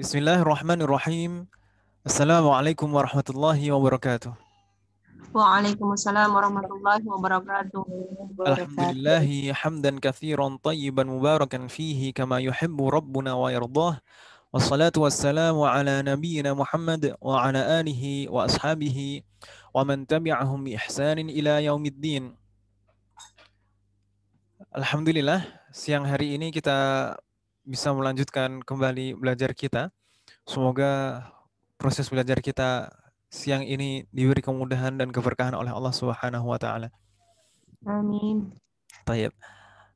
Bismillahirrahmanirrahim. Assalamualaikum warahmatullahi wabarakatuh. Waalaikumsalam warahmatullahi wabarakatuh. Alhamdulillah hamdan katsiran tayyiban mubarakan fihi kama yuhibbu rabbuna wa yardah. Wassalatu wassalamu ala nabiyyina Muhammad wa ala alihi wa ashabihi wa man tabi'ahum bi ihsanin ila yaumiddin. Alhamdulillah, siang hari ini kita bisa melanjutkan kembali belajar kita. Semoga proses belajar kita siang ini diberi kemudahan dan keberkahan oleh Allah Subhanahu wa taala. Amin. Baik.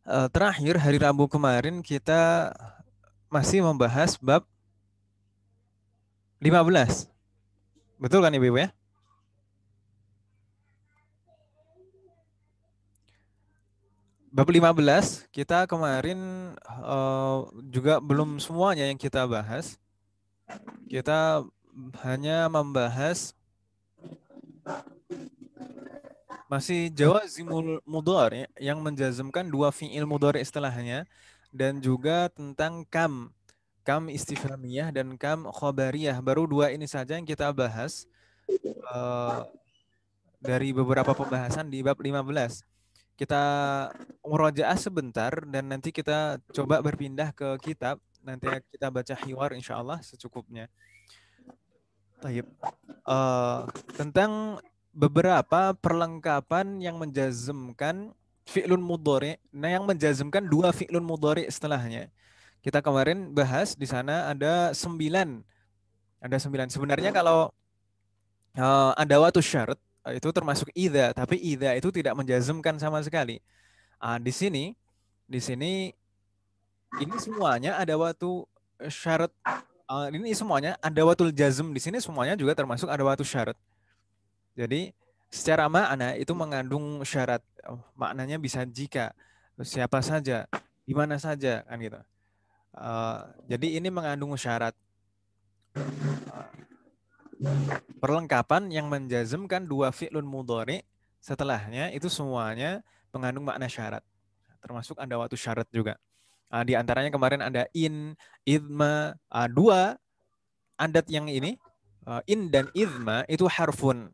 Eh, terakhir hari Rabu kemarin kita masih membahas bab 15. Betul kan Ibu ya? bab 15 kita kemarin uh, juga belum semuanya yang kita bahas. Kita hanya membahas masih jawazimul mudor ya, yang menjazmkan dua fi'il mudhari istilahnya dan juga tentang kam kam istifhamiyah dan kam khobariyah. Baru dua ini saja yang kita bahas uh, dari beberapa pembahasan di bab 15 kita murojaah sebentar dan nanti kita coba berpindah ke kitab. Nanti ya kita baca hiwar insyaallah secukupnya. Taib. Uh, tentang beberapa perlengkapan yang menjazmkan fi'lun mudhari. Nah, yang menjazmkan dua fi'lun mudhari setelahnya. Kita kemarin bahas di sana ada sembilan. Ada sembilan. Sebenarnya kalau uh, eh, ada waktu syarat, Eh, itu termasuk ida, tapi ida itu tidak menjazmkan sama sekali. Uh, di sini, di sini ini semuanya ada waktu syarat. Uh, ini semuanya ada waktu jazm di sini semuanya juga termasuk ada waktu syarat. Jadi secara makna itu mengandung syarat. Oh, maknanya bisa jika siapa saja, di mana saja kan gitu. Uh, jadi ini mengandung syarat. Uh, perlengkapan yang menjazmkan dua fi'lun mudhari setelahnya itu semuanya mengandung makna syarat. Termasuk ada waktu syarat juga. Ah, di antaranya kemarin ada in, idma, ah, dua adat yang ini ah, in dan idma itu harfun.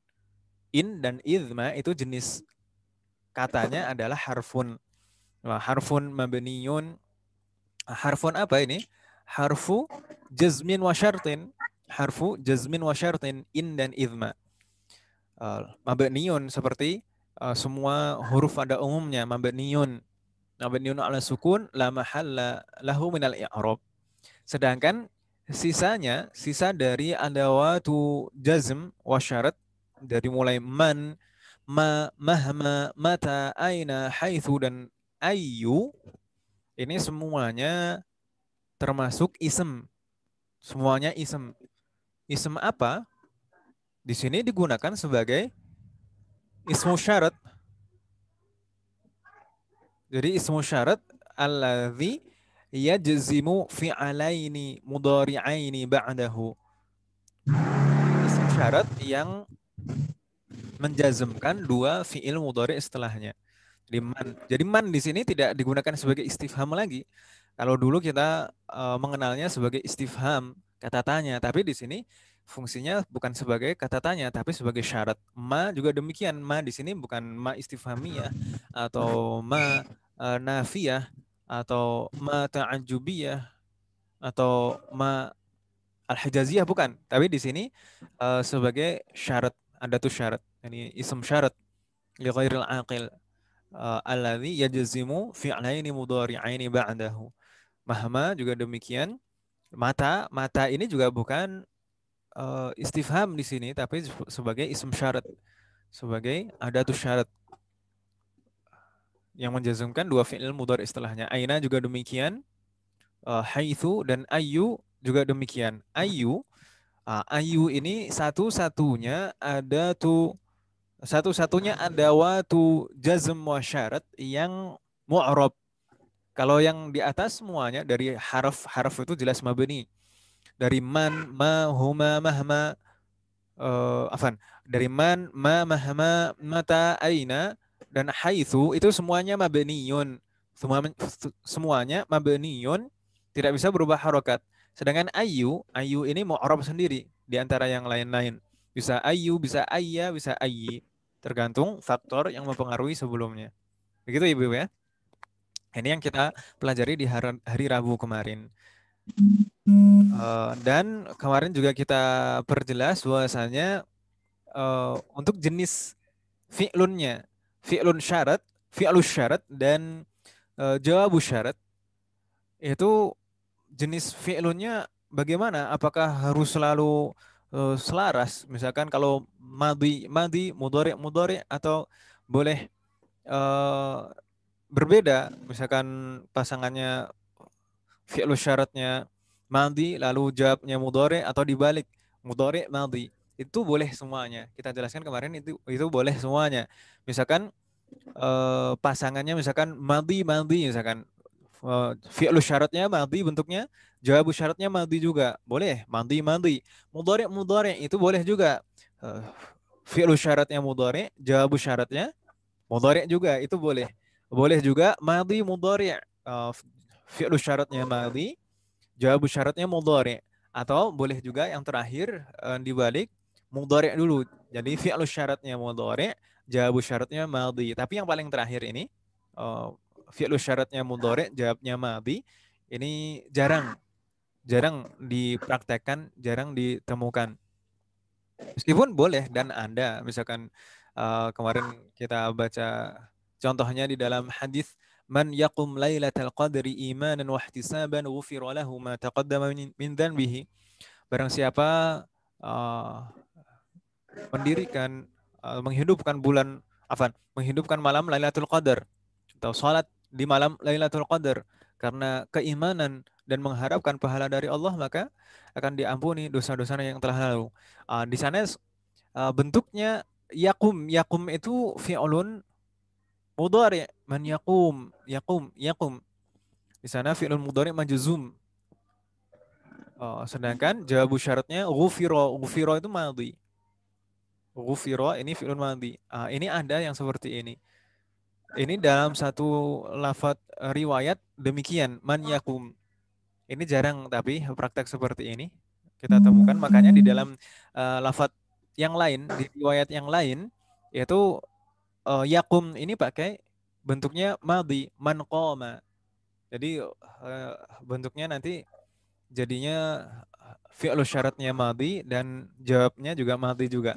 In dan idma itu jenis katanya adalah harfun. harfun mabniyun. Harfun apa ini? Harfu jazmin wa syartin harfu jazmin wa syartin in dan idma. Uh, eh, mabniun seperti eh, semua huruf pada umumnya mabniun. Mabniun ala sukun la mahalla lahu minal i'rab. Sedangkan sisanya sisa dari adawatu jazm wa syarat dari mulai man, ma, mahma, mata, aina, haitsu dan ayu ini semuanya termasuk isem. Semuanya isem. Ism apa? Di sini digunakan sebagai ismu syarat. Jadi ismu syarat alladhi yajzimu fi'alaini mudari'aini ba'dahu. Ismu syarat yang menjazmkan dua fi'il mudari setelahnya. Jadi man, jadi man di sini tidak digunakan sebagai istifham lagi. Kalau dulu kita eh, mengenalnya sebagai istifham, kata tanya. Tapi di sini fungsinya bukan sebagai kata tanya, tapi sebagai syarat. Ma juga demikian. Ma di sini bukan ma istifhamiyah atau ma uh, nafiyah atau ma ta'ajubiyah atau ma al-hijaziyah bukan. Tapi di sini uh, sebagai syarat ada tuh syarat. Ini yani ism syarat li ghairil aqil uh, alladhi yajzimu fi'laini mudhari'aini ba'dahu. Mahma juga demikian Mata, mata ini juga bukan uh, istifham di sini, tapi sebagai ism syarat, sebagai ada tuh syarat yang menjazumkan dua fi'il mudhari istilahnya. Aina juga demikian, uh, haitsu dan ayu juga demikian. Ayu uh, ah, ayu ini satu-satunya ada tu satu-satunya ada watu jazm wa syarat yang mu'rab kalau yang di atas semuanya dari harf-harf itu jelas mabni. Dari man, ma, huma, mahma, uh, eh, afan. Dari man, ma, mahma, mata, aina, dan haithu itu semuanya mabniyun. Semua, semuanya mabniyun tidak bisa berubah harokat. Sedangkan ayu, ayu ini mau mu'rab sendiri di antara yang lain-lain. Bisa ayu, bisa ayya, bisa ayi Tergantung faktor yang mempengaruhi sebelumnya. Begitu Ibu ya. Ini yang kita pelajari di hari, hari Rabu kemarin. Uh, dan kemarin juga kita perjelas bahwasanya uh, untuk jenis fi'lunnya, fi'lun syarat, fi'lus syarat dan uh, jawabu syarat itu jenis fi'lunnya bagaimana? Apakah harus selalu uh, selaras? Misalkan kalau madi madi mudhari mudhari atau boleh uh, berbeda misalkan pasangannya fi'lu syaratnya mandi lalu jawabnya mudore atau dibalik mudore mandi itu boleh semuanya kita jelaskan kemarin itu itu boleh semuanya misalkan e, pasangannya misalkan mandi mandi misalkan e, fi'lu syaratnya mandi bentuknya jawab syaratnya mandi juga boleh mandi mandi mudore mudore itu boleh juga e, fi'lu syaratnya mudore jawab syaratnya mudore juga itu boleh boleh juga madhi mudhari. Uh, fi'lu syaratnya madhi, jawab syaratnya mudhari. Atau boleh juga yang terakhir uh, eh, dibalik mudhari dulu. Jadi fi'lu syaratnya mudhari, jawab syaratnya madhi. Tapi yang paling terakhir ini uh, fi'lu syaratnya mudhari, jawabnya madhi. Ini jarang jarang dipraktekkan, jarang ditemukan. Meskipun boleh dan Anda misalkan uh, kemarin kita baca Contohnya di dalam hadis man yaqum lailatal qadri imanan wa ihtisaban ghufira lahu ma taqaddama min dhanbihi. Barang siapa uh, mendirikan uh, menghidupkan bulan afan, menghidupkan malam Lailatul Qadar atau salat di malam Lailatul Qadar karena keimanan dan mengharapkan pahala dari Allah maka akan diampuni dosa dosa yang telah lalu. Uh, di sana uh, bentuknya yakum yakum itu fi'ulun mudhari man yaqum yaqum yaqum di sana filun mudhari majzum oh, sedangkan jawab syaratnya ghufira ghufira itu madhi ghufira ini filun madhi ah, ini ada yang seperti ini ini dalam satu lafat eh, riwayat demikian man yakum ini jarang tapi praktek seperti ini kita temukan makanya di dalam uh, eh, lafat yang lain di riwayat yang lain yaitu uh, eh, yakum ini pakai bentuknya madi mankoma Jadi uh, bentuknya nanti jadinya fi'lu syaratnya madi dan jawabnya juga madi juga.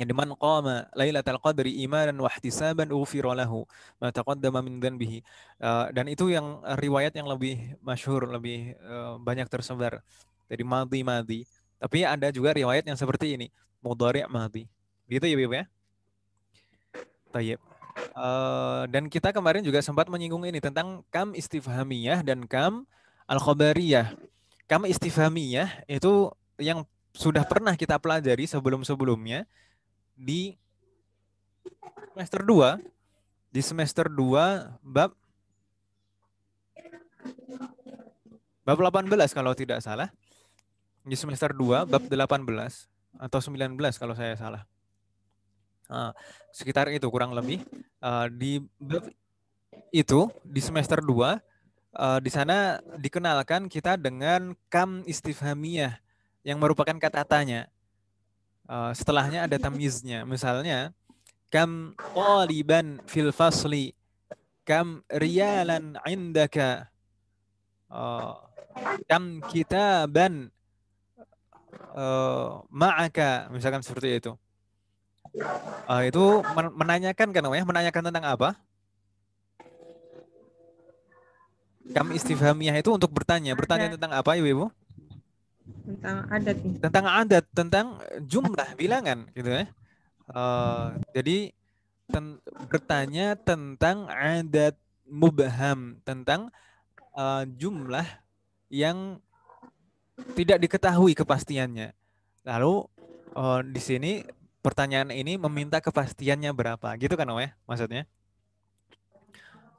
Jadi man qama lailatal qadri imanan wa ihtisaban ughfira lahu ma taqaddama min dhanbihi. Uh, dan itu yang riwayat yang lebih masyhur, lebih uh, banyak tersebar. Jadi madi madi. Tapi ada juga riwayat yang seperti ini, mudhari' madi. Gitu ya Bapak ya? Tayyip. Uh, dan kita kemarin juga sempat menyinggung ini tentang kam istifhamiyah dan kam al-khobariyah. Kam istifhamiyah itu yang sudah pernah kita pelajari sebelum-sebelumnya di semester 2 di semester 2 bab bab 18 kalau tidak salah di semester 2 bab 18 atau 19 kalau saya salah uh, sekitar itu kurang lebih uh, di itu di semester 2 uh, eh, di sana dikenalkan kita dengan kam istifhamiyah yang merupakan kata tanya uh, setelahnya ada tamiznya misalnya kam taliban fil fasli kam riyalan indaka uh, kam kitaban uh, ma'aka misalkan seperti itu uh, itu menanyakan kan namanya menanyakan tentang apa kam istifhamiah itu untuk bertanya bertanya adat. tentang apa ibu ibu tentang adat tentang adat tentang jumlah bilangan gitu ya uh, jadi ten bertanya tentang adat mubaham tentang uh, jumlah yang tidak diketahui kepastiannya lalu uh, di sini pertanyaan ini meminta kepastiannya berapa gitu kan Om ya, maksudnya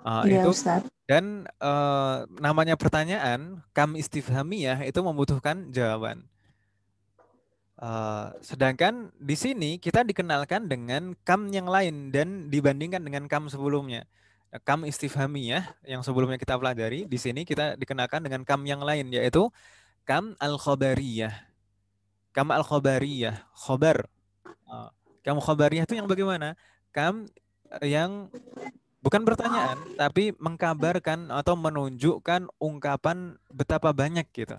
uh, ya, itu Ustaz. dan uh, namanya pertanyaan kam istifhamiyah itu membutuhkan jawaban Uh, sedangkan di sini kita dikenalkan dengan kam yang lain dan dibandingkan dengan kam sebelumnya. Kam istifhamiyah yang sebelumnya kita pelajari, di sini kita dikenalkan dengan kam yang lain yaitu kam al khobariyah, Kam al khobariyah khobar Oh. kamu khabarnya itu yang bagaimana? Kam yang bukan pertanyaan tapi mengkabarkan atau menunjukkan ungkapan betapa banyak gitu.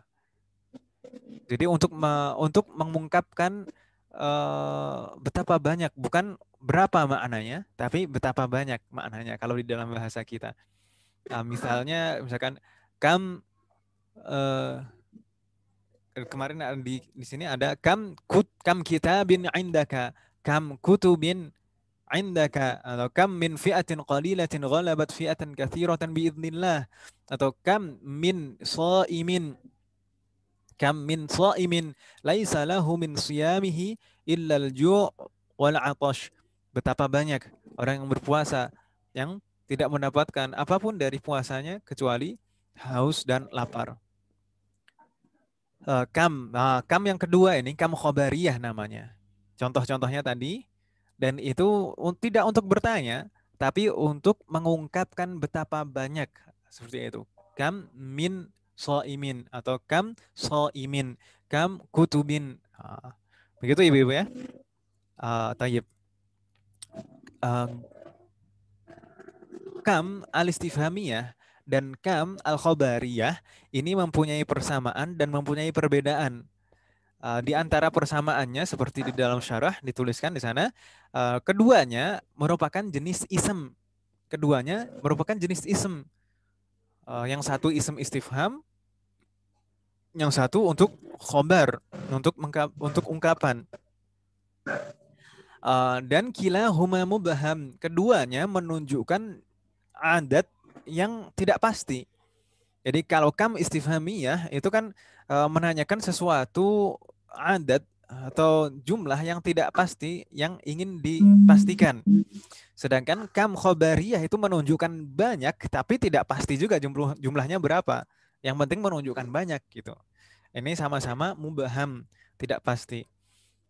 Jadi untuk me, untuk mengungkapkan e, betapa banyak bukan berapa maknanya tapi betapa banyak maknanya kalau di dalam bahasa kita. Nah, misalnya misalkan kam e, eh, kemarin di di sini ada kam kut kam kita kitabin indaka kam kutubin indaka atau kam min fi'atin qalilatin ghalabat fi'atan katsiratan biidznillah atau kam min sha'imin kam min sha'imin laisa lahu min siyamihi illa al-ju' wal 'atash betapa banyak orang yang berpuasa yang tidak mendapatkan apapun dari puasanya kecuali haus dan lapar Eh, kam uh, kam yang kedua ini kam khobariyah namanya contoh-contohnya tadi dan itu tidak untuk bertanya tapi untuk mengungkapkan betapa banyak seperti itu kam min soimin atau kam soimin kam kutubin uh, begitu ibu-ibu ya uh, tayyib uh, kam alistifhamiyah dan kam al-khobariyah ini mempunyai persamaan dan mempunyai perbedaan. Uh, di antara persamaannya seperti di dalam syarah dituliskan di sana, uh, keduanya merupakan jenis isem Keduanya merupakan jenis isem Uh, yang satu isem istifham, yang satu untuk khobar, untuk mengkap, untuk ungkapan. Uh, dan kila humamu baham keduanya menunjukkan adat yang tidak pasti. Jadi kalau kam istifhamiyah itu kan e, menanyakan sesuatu adat atau jumlah yang tidak pasti yang ingin dipastikan. Sedangkan kam khobariyah itu menunjukkan banyak tapi tidak pasti juga jumlah jumlahnya berapa. Yang penting menunjukkan banyak gitu. Ini sama-sama mubaham, tidak pasti.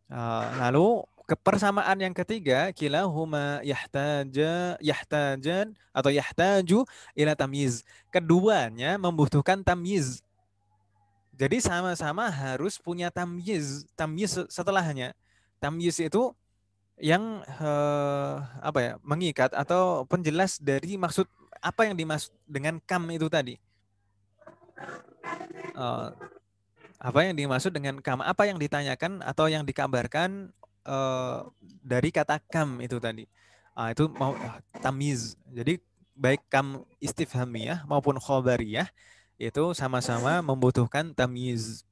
E, lalu Kepersamaan yang ketiga, kila huma yahtaja yahtajan atau yahtaju ila tamyiz. Keduanya membutuhkan tamyiz. Jadi sama-sama harus punya tamyiz, tamyiz setelahnya. Tamyiz itu yang eh, apa ya, mengikat atau penjelas dari maksud apa yang dimaksud dengan kam itu tadi. uh, apa yang dimaksud dengan kam? Apa yang ditanyakan atau yang dikabarkan Eh, dari kata kam itu tadi. Uh, itu mau uh, tamiz. Jadi baik kam istifhamiyah maupun khobariyah itu sama-sama membutuhkan tamiz.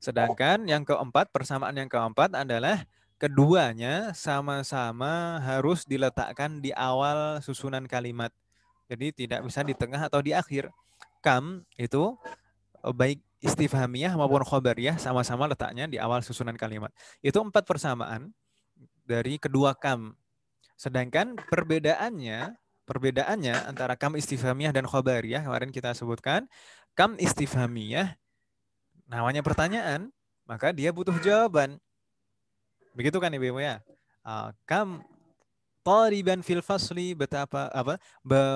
Sedangkan yang keempat, persamaan yang keempat adalah keduanya sama-sama harus diletakkan di awal susunan kalimat. Jadi tidak bisa di tengah atau di akhir. Kam itu eh, baik istifhamiyah maupun khobariyah sama-sama letaknya di awal susunan kalimat. Itu empat persamaan dari kedua kam. Sedangkan perbedaannya perbedaannya antara kam istifhamiyah dan khobariyah kemarin kita sebutkan kam istifhamiyah namanya pertanyaan maka dia butuh jawaban begitu kan ibu ya ah, kam taliban fil fasli betapa apa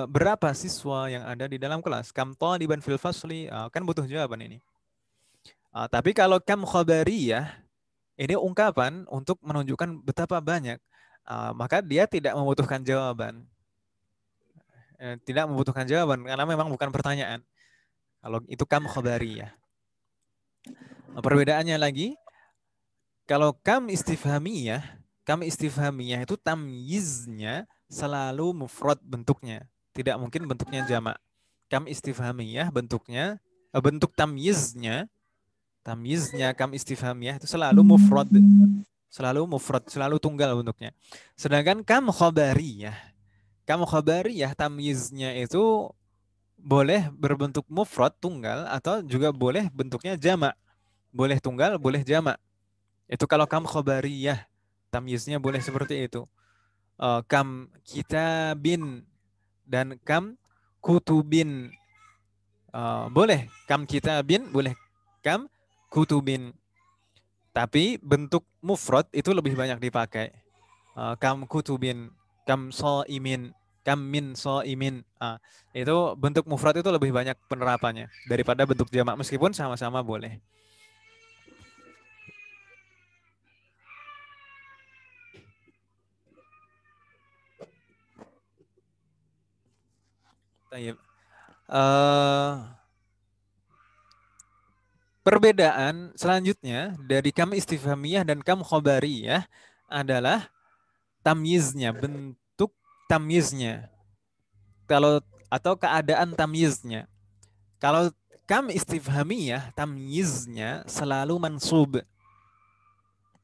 berapa siswa yang ada di dalam kelas kam taliban fil fasli ah, kan butuh jawaban ini Uh, tapi kalau kam ya, ini ungkapan untuk menunjukkan betapa banyak, uh, maka dia tidak membutuhkan jawaban. Eh, tidak membutuhkan jawaban karena memang bukan pertanyaan. Kalau itu kam ya. Nah, perbedaannya lagi kalau kam istifhami ya, kam istifhami ya itu tamyiznya selalu mufrad bentuknya, tidak mungkin bentuknya jamak. Kam istifhami ya bentuknya eh, bentuk tamyiznya tamyiznya kam istifhamiyah itu selalu mufrad selalu mufrad selalu tunggal bentuknya sedangkan kam khabariyah kam khabariyah tamyiznya itu boleh berbentuk mufrad tunggal atau juga boleh bentuknya jama boleh tunggal boleh jama itu kalau kam khabariyah tamyiznya boleh seperti itu eh, kam kitabin dan kam kutubin eh, boleh kam kitabin boleh kam kutubin. Tapi bentuk mufrad itu lebih banyak dipakai. Uh, kam kutubin, kam so imin, kam min so imin. Uh, ah, itu bentuk mufrad itu lebih banyak penerapannya daripada bentuk jamak meskipun sama-sama boleh. Uh, Perbedaan selanjutnya dari kam istifhamiyah dan kam khobariyah adalah tamyiznya, bentuk tamyiznya. Kalau atau keadaan tamyiznya. Kalau kam istifhamiyah, tamyiznya selalu mansub.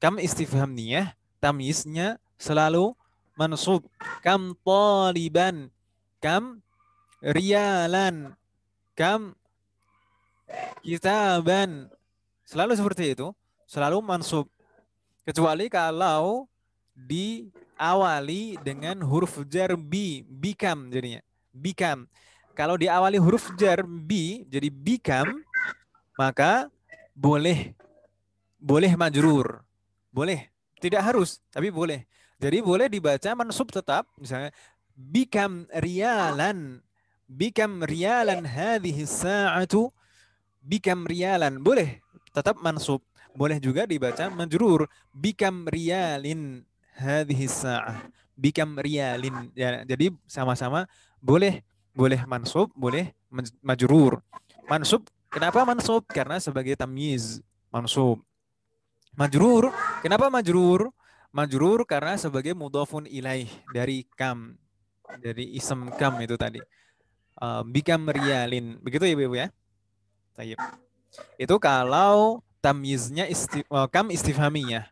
Kam istifhamiyah, tamyiznya selalu mansub. Kam taliban, kam rialan, kam kita ban Selalu seperti itu, selalu mansub. Kecuali kalau diawali dengan huruf jar bi, bikam jadinya. Bikam. Kalau diawali huruf jar bi jadi bikam, maka boleh boleh majrur. Boleh. Tidak harus, tapi boleh. Jadi boleh dibaca mansub tetap misalnya bikam rialan bikam rialan hadhihi sa'atu bikam rialan boleh tetap mansub boleh juga dibaca majrur bikam rialin hadhihi sa'ah bikam rialin ya, jadi sama-sama boleh boleh mansub boleh majrur mansub kenapa mansub karena sebagai tamyiz mansub majrur kenapa majrur majrur karena sebagai mudhofun ilaih dari kam dari isem kam itu tadi uh, bikam rialin begitu ya ibu ya Tayyip. Itu kalau tamyiznya isti, eh, kam istifhamiyah.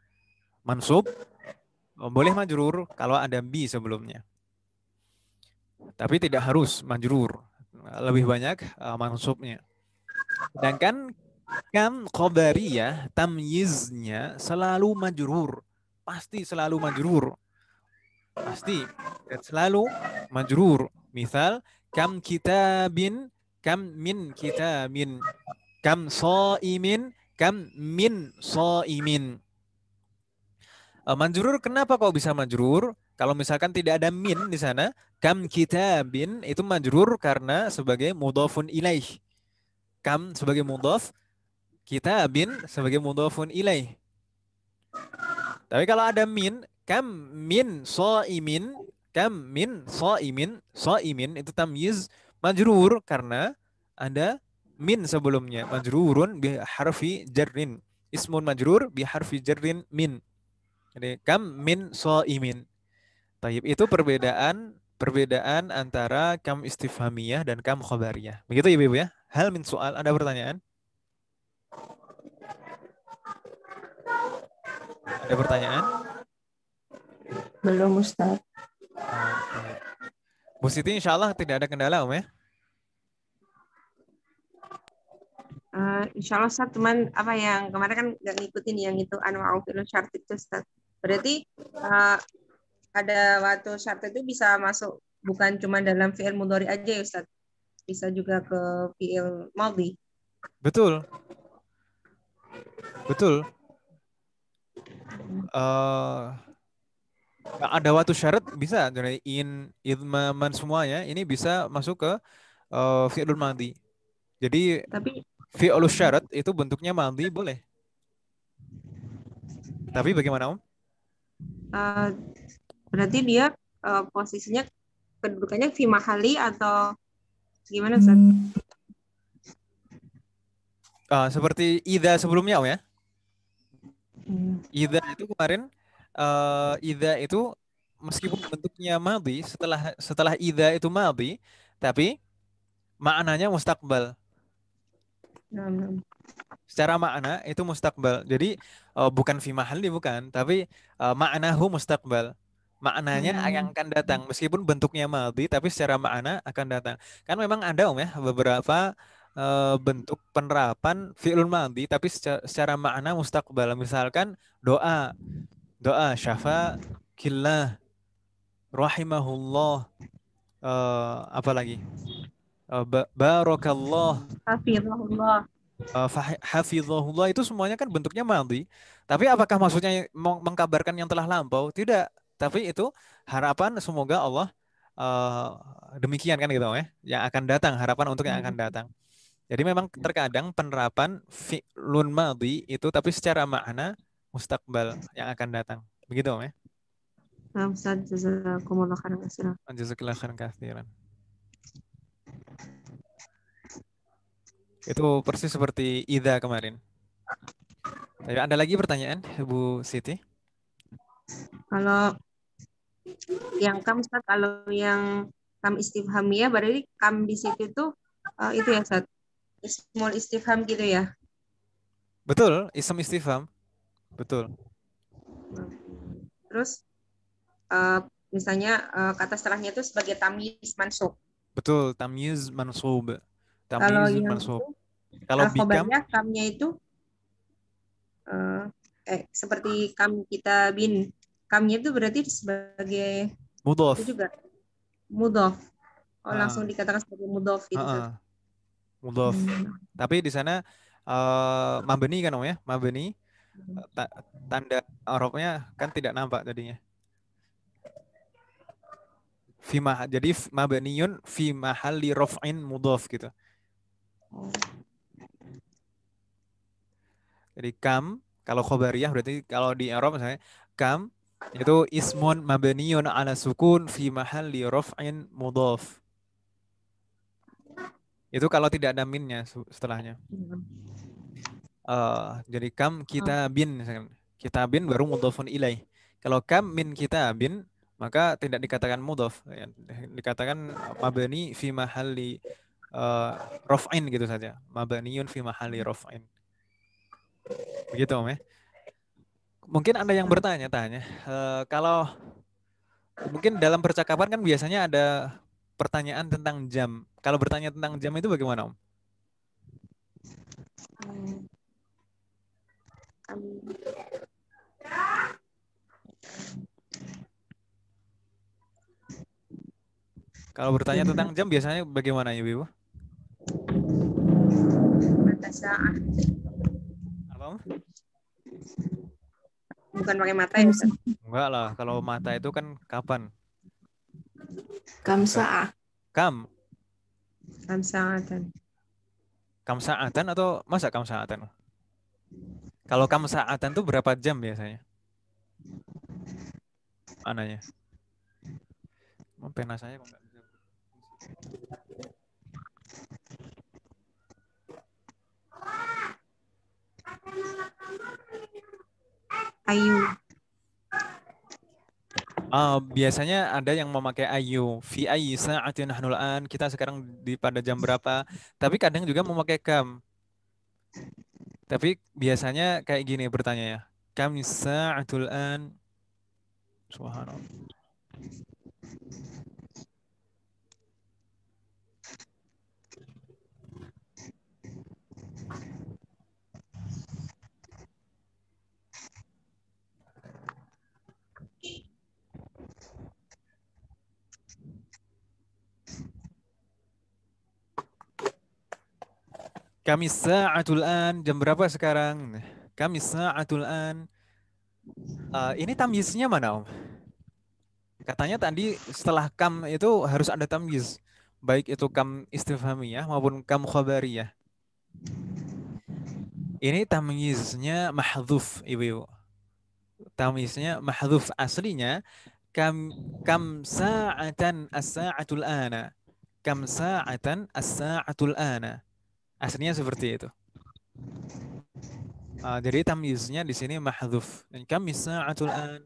Mansub oh, boleh majrur kalau ada bi sebelumnya. Tapi tidak harus majrur. Lebih banyak eh, mansubnya. Sedangkan kam qadariyah tamyiznya selalu majrur. Pasti selalu majrur. Pasti selalu majrur. Misal kam kitabin Kam min kita min. Kam imin Kam min so Uh, eh, manjurur kenapa kau bisa manjurur? Kalau misalkan tidak ada min di sana, kam kita bin itu manjurur karena sebagai mudofun ilaih. Kam sebagai mudof kita bin sebagai mudofun ilaih. Tapi kalau ada min, kam min so imin kam min so imin so imin itu tamyiz Majrur karena ada min sebelumnya. Majrurun bi harfi jarrin. Ismun majrur bi harfi jarrin min. Jadi kam min so imin. Taib itu perbedaan perbedaan antara kam istifhamiyah dan kam khobariyah. Begitu ya Ibu ya. Hal min soal ada pertanyaan? Ada pertanyaan? Belum Ustaz. Bu Siti insya Allah tidak ada kendala Om ya? Uh, insya Allah Ustaz, teman, apa yang kemarin kan nggak ngikutin yang itu Anwar, fi'lu syarat itu Ustaz. Berarti uh, ada waktu syarat itu bisa masuk bukan cuma dalam fi'il mudori aja ya Ustaz. Bisa juga ke fi'il Maldi. Betul. Betul. Uh, Nah, ada waktu syarat bisa jadi in idmaman semuanya ini bisa masuk ke uh, fi'lul mandi. Jadi tapi fi'lul syarat itu bentuknya mandi boleh. Tapi bagaimana Om? Uh, berarti dia uh, posisinya kedudukannya fi mahali atau gimana Ustaz? Uh, seperti ida sebelumnya Om ya? Hmm. Ida itu kemarin uh, ida itu meskipun bentuknya madhi setelah setelah ida itu madhi tapi maknanya mustakbal. Secara makna itu mustakbal. Jadi uh, bukan fi mahalli bukan, tapi uh, maknahu mustakbal. Maknanya hmm. yang akan datang meskipun bentuknya madhi tapi secara makna akan datang. Kan memang ada Om ya beberapa uh, bentuk penerapan fi'lun madhi tapi secara, secara makna mustakbal. Misalkan doa doa syafa killah rahimahullah uh, apa lagi uh, barakallah hafizahullah uh, hafizahullah itu semuanya kan bentuknya mandi tapi apakah maksudnya meng mengkabarkan yang telah lampau tidak tapi itu harapan semoga Allah uh, demikian kan gitu ya yang akan datang harapan untuk yang hmm. akan datang jadi memang terkadang penerapan fi'lun madhi itu tapi secara makna mustakbal yang akan datang. Begitu, Om ya? Jazakumullah khairan katsiran. Jazakumullah khairan katsiran. Itu persis seperti Ida kemarin. Tapi ada lagi pertanyaan, Bu Siti? Kalau yang kam Ustaz, kalau yang kam ya, berarti kam di situ tuh uh, itu ya Ustaz. Ismul istifham gitu ya. Betul, ism istifham. Betul. Terus uh, misalnya uh, kata setelahnya itu sebagai tamyiz mansub. Betul, tamyiz mansub. Tamyiz Kalau mansub. Kalau eh, bikam kamnya itu uh, eh seperti kam kita bin. Kamnya itu berarti sebagai mudof Itu juga mudof Oh, uh, langsung dikatakan sebagai mudof gitu. Uh, ah, uh. Ah. Mudof. Hmm. Tapi di sana uh, mabeni kan Om ya? Mabni ta tanda arabnya oh, kan tidak nampak tadinya. Fima jadi mabniyun fi mahalli rofin mudhaf gitu. Jadi kam kalau khobariyah berarti kalau di Arab misalnya kam itu ismun mabniyun ala sukun fi mahalli raf'in mudhaf. Itu kalau tidak ada minnya setelahnya. Hmm. Uh, jadi kam kita hmm. bin, kita bin baru mudofun ilai. Kalau kam min kita bin maka tidak dikatakan mudof, ya, dikatakan mabani fi mahalli uh, rof'in gitu saja. Mabaniun fi mahalli rof'in. Begitu Om ya. Mungkin anda yang bertanya-tanya, uh, kalau mungkin dalam percakapan kan biasanya ada pertanyaan tentang jam. Kalau bertanya tentang jam itu bagaimana Om? Hmm. Amin. Kalau bertanya tentang jam biasanya bagaimana ya, Ibu? Mata saat. Apa? Bukan pakai mata ya, Ustaz? Enggak lah, kalau mata itu kan kapan? Kam saat. Kam. Kam saatan. Kam saatan atau masa kam saatan? Kalau kamu saatan tuh berapa jam biasanya? Ananya. Pena saya kok bisa. Ayu. Uh, biasanya ada yang memakai ayu. Fi ayi sa'atin nahnul an. Kita sekarang di pada jam berapa? Tapi kadang juga memakai kam. Tapi biasanya kayak gini bertanya ya. Kam sa'atul an? Subhanallah. Kami sa'atul an. Jam berapa sekarang? Kami sa'atul an. Uh, ini tamyiznya mana, Om? Katanya tadi setelah kam itu harus ada tamyiz. Baik itu kam istifhamiyah maupun kam khabariyah. Ini tamyiznya mahdhuf, Ibu-ibu. Tamyiznya mahdhuf aslinya kam kam sa'atan as-sa'atul ana. Kam sa'atan as-sa'atul ana Aslinya seperti itu. Uh, jadi tamyiznya di sini mahdhuf. Kam sa'atul an.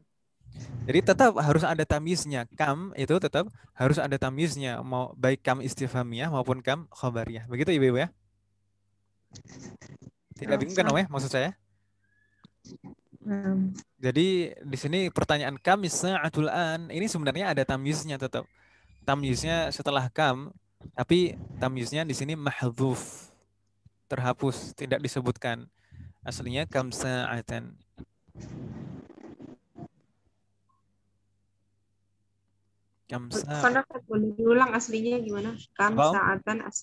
Jadi tetap harus ada tamyiznya. Kam itu tetap harus ada tamyiznya mau baik kam istifhamiyah maupun kam khabariyah. Begitu Ibu, -ibu ya? Tidak bingung kan Om ya maksud saya? Hmm. Jadi di sini pertanyaan kam sa'atul an ini sebenarnya ada tamyiznya tetap. Tamyiznya setelah kam tapi tamyiznya di sini mahdhuf terhapus, tidak disebutkan. Aslinya kamsa'atan. Kamsa. Karena boleh diulang aslinya gimana? Kamsa'atan as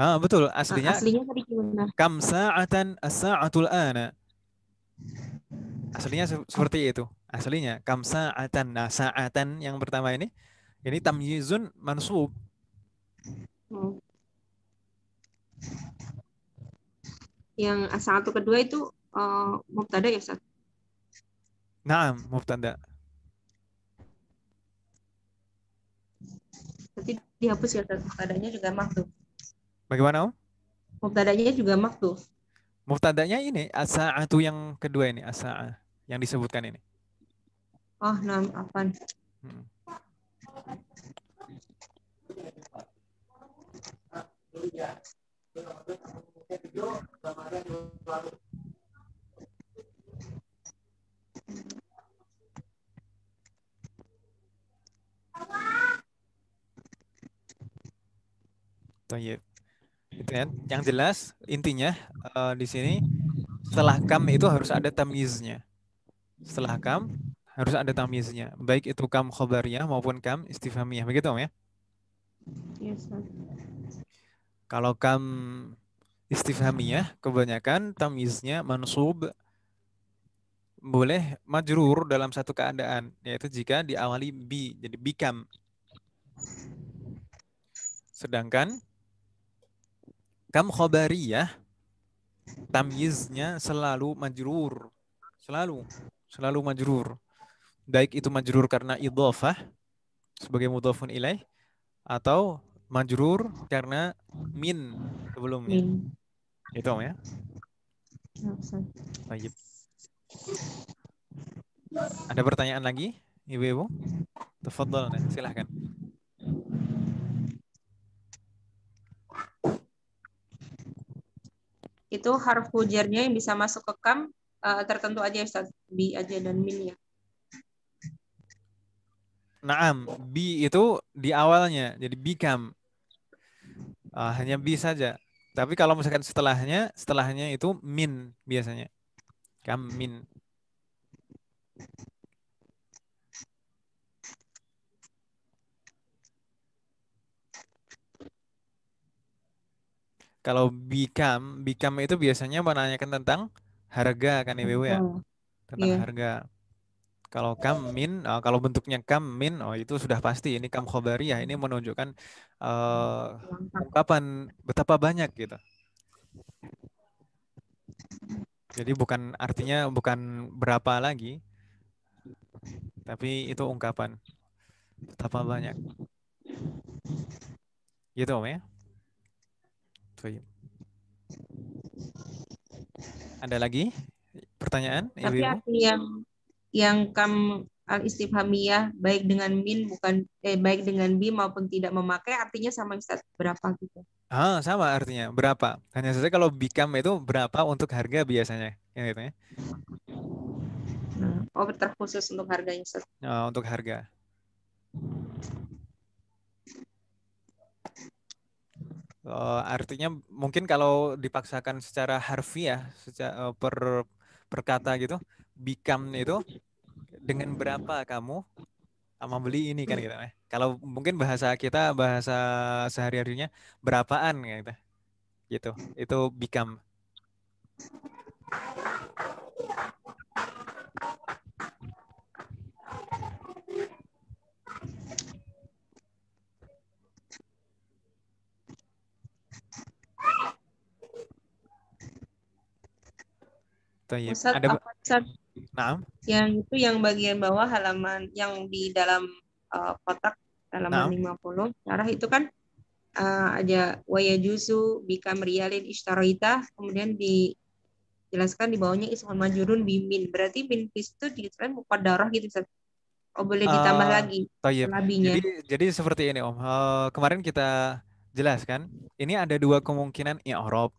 Ah, betul. Aslinya. Ah, aslinya tadi gimana? Kamsa'atan as-sa'atul ana. Aslinya seperti itu. Aslinya kamsa'atan. Nah, sa'atan yang pertama ini ini tamyizun mansub. Hmm yang asal atau kedua itu uh, mubtada ya Ustaz? Nah, mubtada. Berarti dihapus ya Ustaz. Mubtadanya juga maktu. Bagaimana Om? Mubtadanya juga maktu. Mubtadanya ini asa'atu yang kedua ini, asa'a yang disebutkan ini. Oh, enam apa? Hmm. Gitu kan? Yang jelas intinya uh, di sini setelah kam itu harus ada tamiznya Setelah kam harus ada tamiznya Baik itu kam khobarnya maupun kam istifhamiyah. Begitu Om ya? Yes, iya, Kalau kam istifhamiyah kebanyakan tamiznya mansub boleh majrur dalam satu keadaan yaitu jika diawali bi jadi bikam sedangkan kam khobariyah tamyiznya selalu majrur selalu selalu majrur baik itu majrur karena idhofah sebagai mudhofun ilaih atau majrur karena min sebelumnya. Min. Itu om ya. Wajib. Ada pertanyaan lagi, Ibu-ibu? Tafadhol, silahkan. Itu harf hujarnya yang bisa masuk ke kam uh, tertentu aja Ustaz, bi aja dan min ya. Naam, bi itu di awalnya, jadi bikam. Uh, hanya bi saja. Tapi kalau misalkan setelahnya, setelahnya itu min biasanya. Kam min. Kalau bikam, bikam itu biasanya menanyakan tentang harga kan ibu ya? Hmm. tentang yeah. harga. Kalau kam min, uh, kalau bentuknya kam min, oh itu sudah pasti ini kam khobariyah. Ini menunjukkan uh, ungkapan betapa banyak gitu. Jadi bukan artinya bukan berapa lagi, tapi itu ungkapan betapa banyak. Gitu om ya. Tuh. Ada lagi pertanyaan? Tapi ibu? yang yang kam al istifhamiyah baik dengan min bukan eh, baik dengan bi maupun tidak memakai artinya sama Ustaz berapa gitu. Ah, sama artinya berapa. Hanya saja kalau bikam itu berapa untuk harga biasanya yang itu ya. Hmm, oh, terkhusus untuk harganya Ustaz. Oh, untuk harga. Oh, artinya mungkin kalau dipaksakan secara harfiah secara eh, per perkata gitu bikam itu dengan berapa kamu sama beli ini kan hmm. gitu. Eh? Kalau mungkin bahasa kita bahasa sehari-harinya berapaan gitu. Gitu. Itu become. Iya. Ustaz, ada Ustaz? Nah. Yang itu yang bagian bawah halaman yang di dalam uh, kotak halaman nah. 50. arah itu kan uh, ada waya juzu bika merialin ishtaroita kemudian dijelaskan di bawahnya ismun majurun bimin berarti bin itu muka mukadarah gitu bisa oh boleh eh, ditambah uh, lagi toyib. labinya jadi, jadi seperti ini om uh, kemarin kita jelaskan ini ada dua kemungkinan i'rab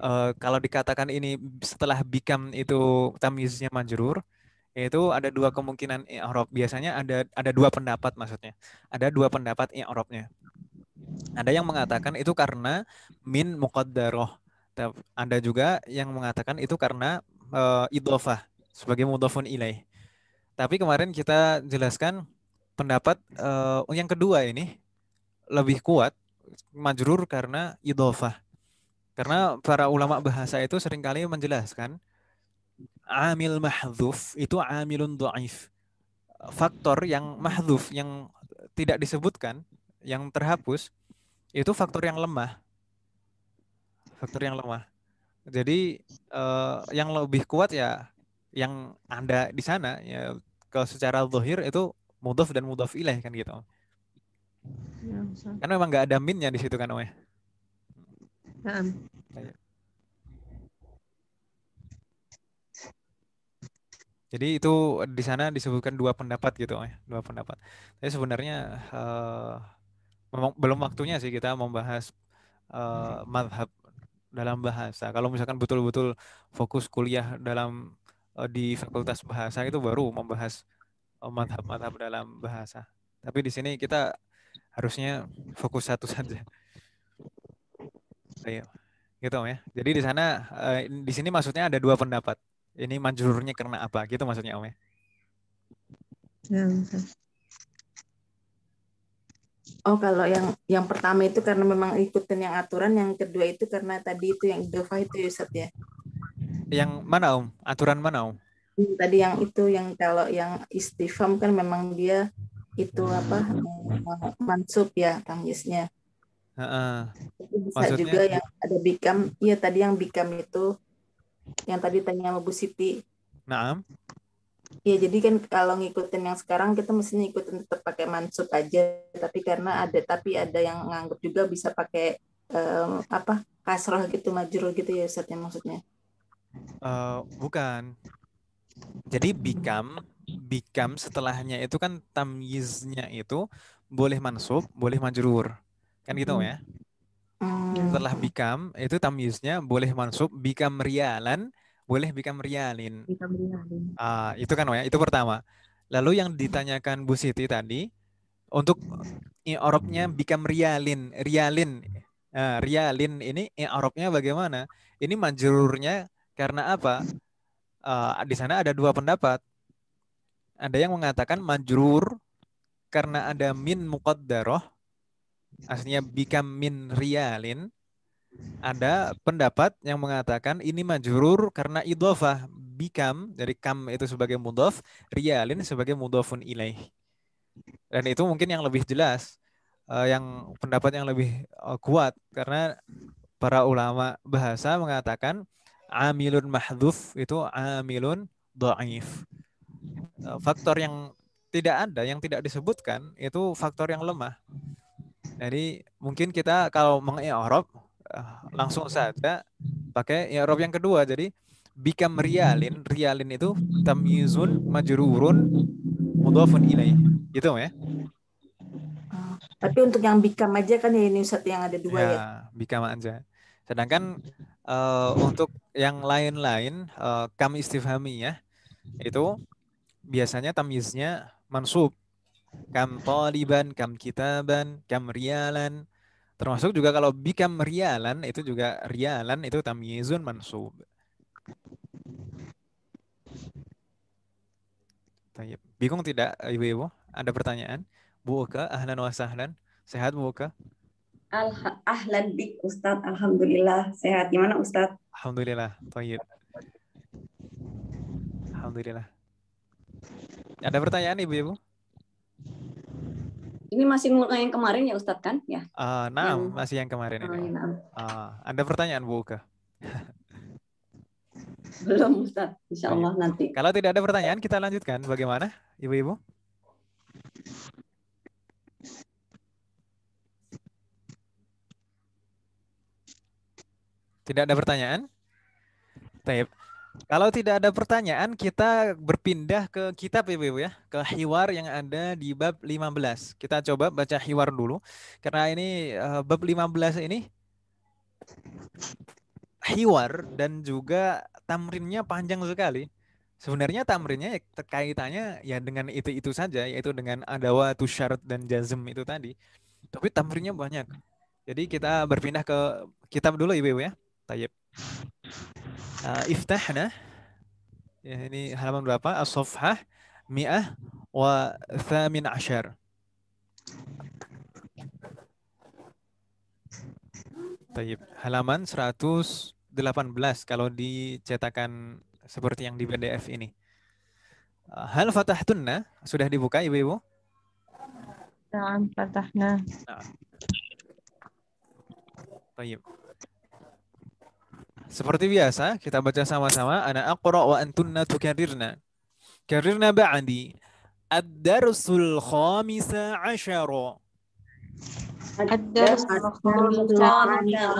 uh, kalau dikatakan ini setelah bikam itu tamiznya manjurur yaitu ada dua kemungkinan i'rab. Biasanya ada ada dua pendapat maksudnya. Ada dua pendapat i'rabnya. Ada yang mengatakan itu karena min muqaddaroh. Ada juga yang mengatakan itu karena uh, eh, idofah sebagai mudhafun ilaih. Tapi kemarin kita jelaskan pendapat uh, yang kedua ini lebih kuat majrur karena idofah. Karena para ulama bahasa itu seringkali menjelaskan amil mahdhuf itu amilun dhaif. Faktor yang mahdhuf yang tidak disebutkan, yang terhapus itu faktor yang lemah. Faktor yang lemah. Jadi eh, yang lebih kuat ya yang Anda di sana ya kalau secara zahir itu mudhof dan mudhof ilaih kan gitu. Ya, kan memang nggak ada minnya di situ kan Om ya? Jadi itu di sana disebutkan dua pendapat gitu, ya. dua pendapat. Tapi sebenarnya uh, memang belum waktunya sih kita membahas uh, madhab dalam bahasa. Kalau misalkan betul-betul fokus kuliah dalam uh, di fakultas bahasa itu baru membahas uh, madhab-madhab dalam bahasa. Tapi di sini kita harusnya fokus satu saja. Iya. Gitu Om ya. Jadi di sana eh, di sini maksudnya ada dua pendapat. Ini manjurnya karena apa? Gitu maksudnya Om ya. Oh, kalau yang yang pertama itu karena memang ikutin yang aturan, yang kedua itu karena tadi itu yang dofa itu Yusuf ya, ya. Yang mana Om? Aturan mana Om? Hmm, tadi yang itu yang kalau yang istifam kan memang dia itu apa eh, eh, mansub ya tangisnya. Uh, bisa maksudnya, juga yang ada bikam iya tadi yang bikam itu yang tadi tanya sama Bu Siti nah Iya jadi kan kalau ngikutin yang sekarang kita mesti ngikutin tetap pakai mansub aja tapi karena ada tapi ada yang nganggap juga bisa pakai um, apa kasroh gitu majrur gitu ya Ustaz ya maksudnya uh, bukan jadi bikam bikam setelahnya itu kan tamyiznya itu boleh mansub boleh majrur Kan gitu hmm. ya. Hmm. Setelah become itu tamyiznya boleh masuk become rialan, boleh become rialin. Become rialin. Uh, itu kan ya, itu pertama. Lalu yang ditanyakan Bu Siti tadi untuk i'rabnya become rialin, rialin. Uh, rialin ini i'rabnya bagaimana? Ini majrurnya karena apa? Uh, di sana ada dua pendapat. Ada yang mengatakan majrur karena ada min muqaddarah aslinya bikam min rialin ada pendapat yang mengatakan ini majurur karena idofah bikam dari kam itu sebagai mudof rialin sebagai mudofun ilaih dan itu mungkin yang lebih jelas eh, yang pendapat yang lebih eh, kuat karena para ulama bahasa mengatakan amilun mahduf itu amilun do'if eh, faktor yang tidak ada yang tidak disebutkan itu faktor yang lemah jadi mungkin kita kalau mengi'rab ya, eh, langsung saja pakai i'rab ya, yang kedua. Jadi bikam rialin, rialin itu tamyizun majrurun mudhafun ilaih. Gitu ya. Ah, tapi untuk yang bikam aja kan ya ini Ustaz yang ada dua ya. ya. bikam aja. Sedangkan uh, untuk yang lain-lain uh, kam istifhami ya itu biasanya tamiznya mansub Kam taliban, kam kitaban, kam rialan. Termasuk juga kalau bikam rialan itu juga rialan itu tamyizun mansub. Tayyip. Bingung tidak ibu-ibu? Ada pertanyaan? Bu Oka, ahlan wa sahlan. Sehat Bu Oka? ahlan bik Ustaz, Alhamdulillah. Sehat. Gimana Ustaz? Alhamdulillah. Tayyip. Alhamdulillah. Ada pertanyaan ibu-ibu? Ini masih yang kemarin ya Ustadz kan? Ya. Uh, nah, yang, masih yang kemarin ini. Uh, nah. uh, ada pertanyaan Bu Uka? Belum Ustadz, insya Allah nanti. Kalau tidak ada pertanyaan kita lanjutkan. Bagaimana Ibu-Ibu? Tidak ada pertanyaan? Taib. Kalau tidak ada pertanyaan, kita berpindah ke kitab ya, Ibu ya, ke hiwar yang ada di bab 15. Kita coba baca hiwar dulu karena ini uh, bab 15 ini hiwar dan juga tamrinnya panjang sekali. Sebenarnya tamrinnya terkaitannya ya dengan itu-itu saja yaitu dengan adawa, tusyarat, dan jazm itu tadi. Tapi tamrinnya banyak. Jadi kita berpindah ke kitab dulu Ibu ya. ya. Tayyib. Uh, ah, iftahna. Ya, ini halaman berapa? As-Sofhah mi'ah wa thamin ashar. Tayyib. Halaman 118 kalau dicetakan seperti yang di PDF ini. Ah, hal fatahtunna sudah dibuka ibu-ibu? Naam, fatahna. Nah. Tayyib. Seperti biasa, kita baca sama-sama. Ana aqra wa antunna tukarirna. Karirna ba'di. ad darusul khamisa asyara. Ad-darsul khamisa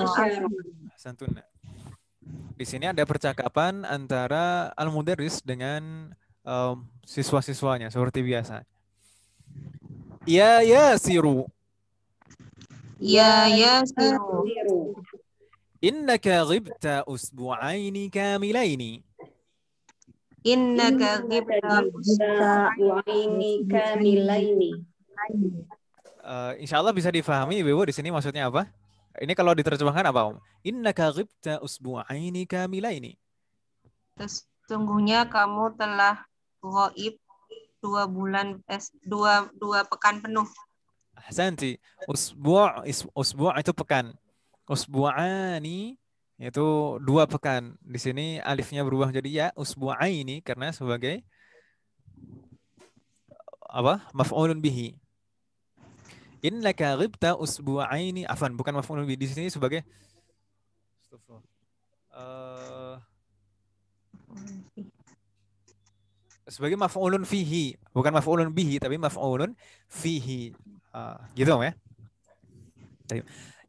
asyara. Santunna. Di sini ada percakapan antara al-mudarris dengan um, siswa-siswanya seperti biasa. Ya ya siru. Ya ya siru. Innaka ghibta usbu'aini kamilaini. Innaka ghibta usbu'aini kamilaini. Uh, insya Allah bisa difahami Ibu di sini maksudnya apa? Ini kalau diterjemahkan apa Om? Innaka ghibta usbu'aini kamilaini. Sesungguhnya kamu telah ghaib dua bulan eh, dua dua pekan penuh. Hasanti, usbu' usbu' itu pekan usbu'ani yaitu dua pekan. Di sini alifnya berubah jadi ya usbu'aini karena sebagai apa? maf'ulun bihi. Innaka ghibta usbu'aini afan bukan maf'ulun bihi di sini sebagai uh, sebagai maf'ulun fihi, bukan maf'ulun bihi tapi maf'ulun fihi. Uh, gitu ya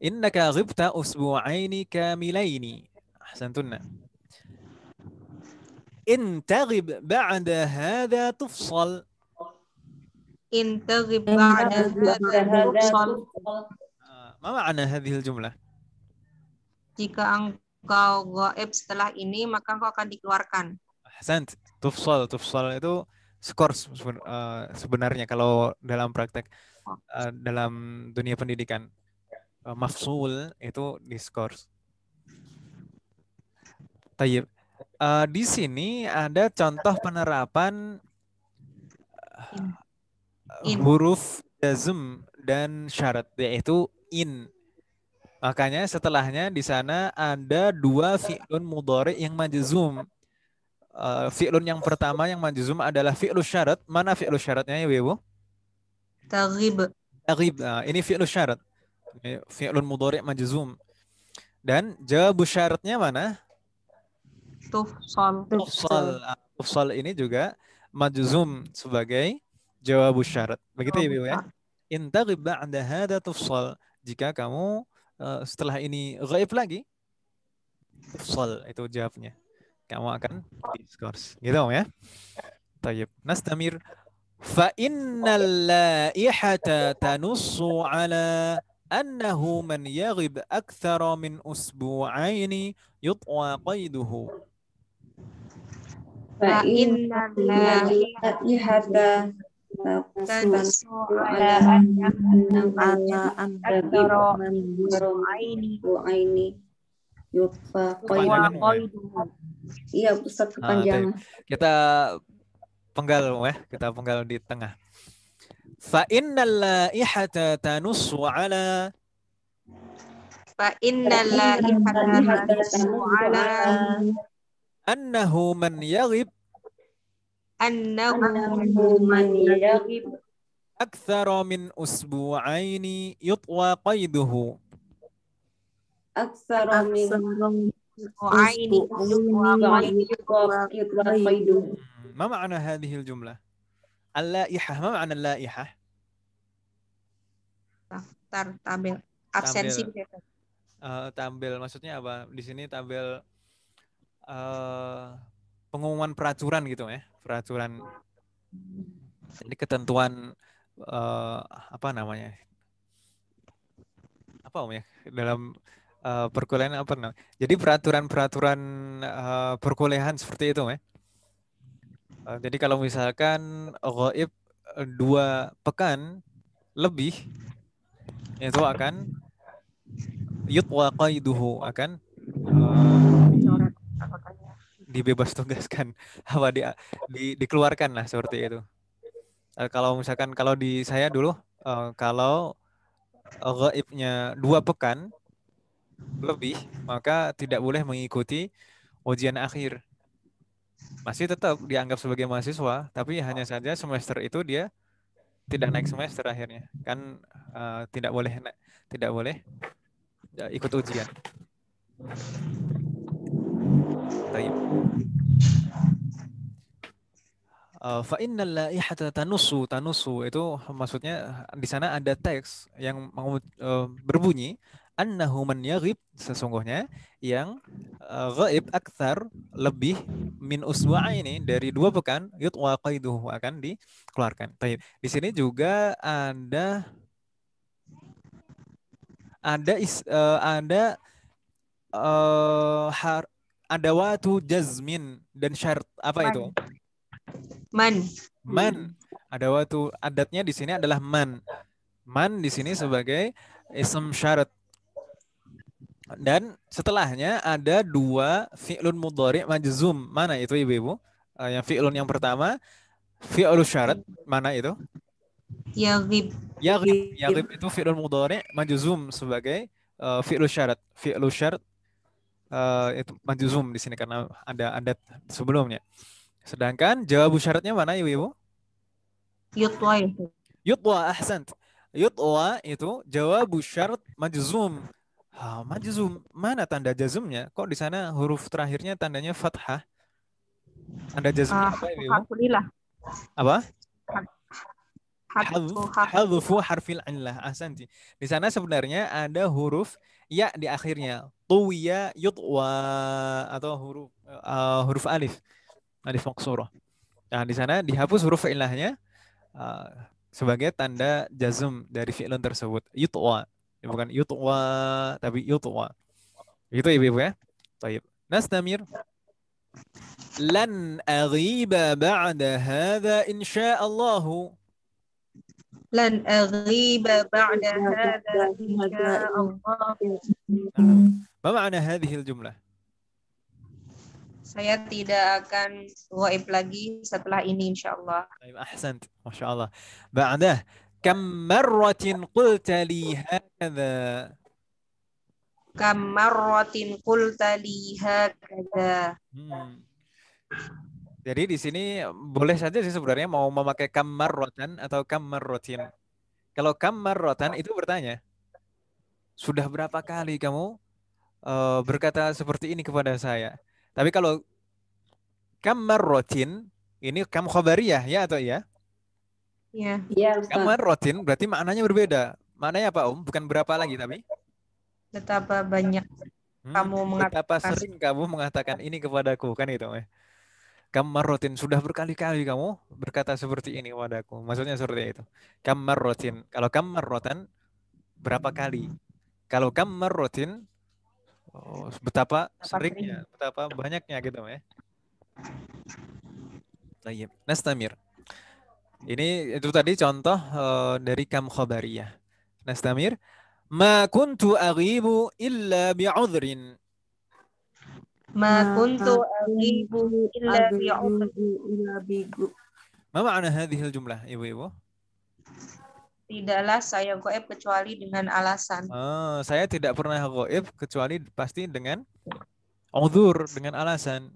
innaka ghibta usbu'aini kamilaini. Ahsantunna. In taghib ba'da hadha tufsal. In taghib ba'da hadha tufsal. Ah, ma ma'ana al jumlah? Jika engkau gaib setelah ini, maka engkau akan dikeluarkan. Ahsant. Tufsal. Tufsal itu skor ah, sebenarnya kalau dalam praktek oh. ah, dalam dunia pendidikan uh, eh, mafsul itu diskurs. Tayyib. Uh, eh, di sini ada contoh penerapan uh, in. huruf jazm dan syarat yaitu in. Makanya setelahnya di sana ada dua fi'lun mudhari yang majzum. Uh, fi'lun yang pertama yang majzum adalah fi'lu syarat. Mana fi'lu syaratnya ya, Wibu? Taghib. Taghib. Nah, ini fi'lu syarat fi'lun mudhari' majzum. Dan jawab syaratnya mana? Tufsal. Tufsal. Tufsal ah, ini juga majzum sebagai jawab syarat. Begitu ya, Ibu ya? Intaghib ba'da hadha tufsal. Jika kamu eh, setelah ini gaib lagi, tufsal itu jawabnya. Kamu akan diskors. Gitu Om ya? Tayyib. Nastamir. innal la'ihata tanussu ala annahu man yaghib akthara min usbu'aini yut'a qayduhu fa inna ihada iya pusat ah, kepanjangan kita penggal ya kita penggal di tengah Fa innal laihata tanussu ala Fa innal laihata tanussu man yaghib annahu man yaghib akthara min usbu'aini yutwa qaiduhu akthara min usbu'aini yutwa ما معنى هذه الجمله Al-laihah, apa makna al-laihah? Daftar, tabel, absensi. Tabel, uh, gitu ya, eh, maksudnya apa? Di sini tabel uh, eh, pengumuman peraturan gitu ya, peraturan. Jadi ketentuan uh, apa namanya? Apa om ya? Dalam uh, perkuliahan apa namanya? Jadi peraturan-peraturan uh, perkuliahan seperti itu ya Eh, jadi kalau misalkan goib eh, dua pekan lebih, itu akan yutwa qaiduhu akan eh, dibebas tugaskan apa di, di dikeluarkan lah seperti itu. kalau misalkan kalau di saya dulu kalau gaibnya dua pekan lebih maka tidak boleh mengikuti ujian akhir masih tetap dianggap sebagai mahasiswa, tapi hanya saja semester itu dia tidak naik semester akhirnya. Kan uh, tidak boleh tidak boleh eh, ikut ujian. Baik. Eh, fa innal tanusu tanusu itu maksudnya di sana ada teks yang mau uh, berbunyi annahu man yaghib sesungguhnya yang uh, ghaib akthar lebih min uswa ini dari dua pekan yutwa qaiduhu akan dikeluarkan. Baik, di sini juga ada ada is, uh, ada uh, har, ada watu jazmin dan syarat apa man. itu? Man. Man. Ada watu adatnya di sini adalah man. Man di sini sebagai isim syarat dan setelahnya ada dua fi'lun mudhari majzum. Mana itu Ibu-ibu? Uh, yang fi'lun yang pertama fi'lu syarat, mana itu? Yaghib. Yaghib, yaghib itu fi'lun mudhari majzum sebagai uh, eh, fi'lu syarat. Fi'lu syarat uh, eh, itu majzum di sini karena ada adat sebelumnya. Sedangkan jawab syaratnya mana Ibu-ibu? Yutwa. Yutwa ahsant. Yutwa itu jawab syarat majzum Ah, majzum, Mana tanda jazumnya? Kok di sana huruf terakhirnya tandanya fathah? Tanda jazumnya uh, ah, apa ya, Alhamdulillah. Apa? Hadfu harfil anlah asanti. Ah, di sana sebenarnya ada huruf ya di akhirnya. Tuwiya yutwa atau huruf uh, huruf alif. Alif maksurah. Nah, di sana dihapus huruf ilahnya uh, sebagai tanda jazm dari fi'lun tersebut. Yutwa. Ya, bukan yutwa tapi yutwa itu ibu-ibu ya طيب نستمر 'Lan أغيب بعد هذا إن شاء الله لن أغيب بعد هذا إن شاء الله ما saya tidak akan waib lagi setelah ini insya Allah. Ahsant, masya Allah. Ba'dah, Kam marratin qulta li hadha. Kam marratin qulta li hadha. Hmm. Jadi di sini boleh saja sih sebenarnya mau memakai kam marratan atau kam marratin. Kalau kam marratan itu bertanya, sudah berapa kali kamu uh, berkata seperti ini kepada saya? Tapi kalau kam marratin ini kam khabariyah ya atau ya? Iya. Iya, Kamu kan rotin berarti maknanya berbeda. Maknanya apa, Om? Bukan berapa lagi tapi? Betapa banyak hmm, kamu mengatakan betapa sering kamu mengatakan ini kepadaku, kan itu, Kamar ya? Kamarotin sudah berkali-kali kamu berkata seperti ini kepadaku. Maksudnya seperti itu. Kamarotin. Kalau kamarotan berapa kali? Kalau kamarotin oh, betapa, seringnya, sering. betapa banyaknya gitu ya. Nah, Nastamir. Ini itu tadi contoh uh, dari kam khabariyah. Nastamir. Ma kuntu aghibu illa bi'udhrin. Ma kuntu aghibu illa bi'udhrin. Ma ma'ana ما jumlah ibu ibu? Tidaklah saya goib kecuali dengan alasan. Oh, saya tidak pernah goib kecuali pasti dengan udhur, dengan alasan.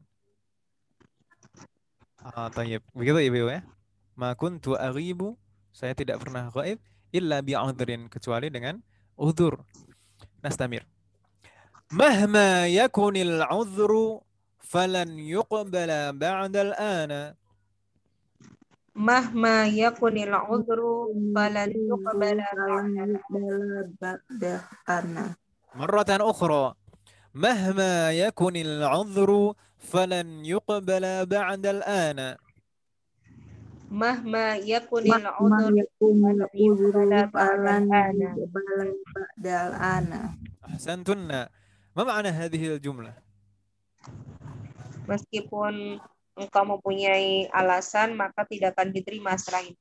Oh, begitu ibu Ibu ya ma kuntu aghibu, saya tidak pernah gaib illa bi'udhrin kecuali dengan udhur. Nastamir. Mahma yakunil udhru falan yuqbala ba'da al-ana. Mahma yakunil udhru falan yuqbala ba'da al-ana. Marratan ukhra. Mahma yakunil udhru falan yuqbala ba'da al-ana mahma yakunil udhur ba'dal ana ahsantunna ma ma'na hadhihi jumlah meskipun engkau mempunyai alasan maka tidak akan diterima setelah ah, ini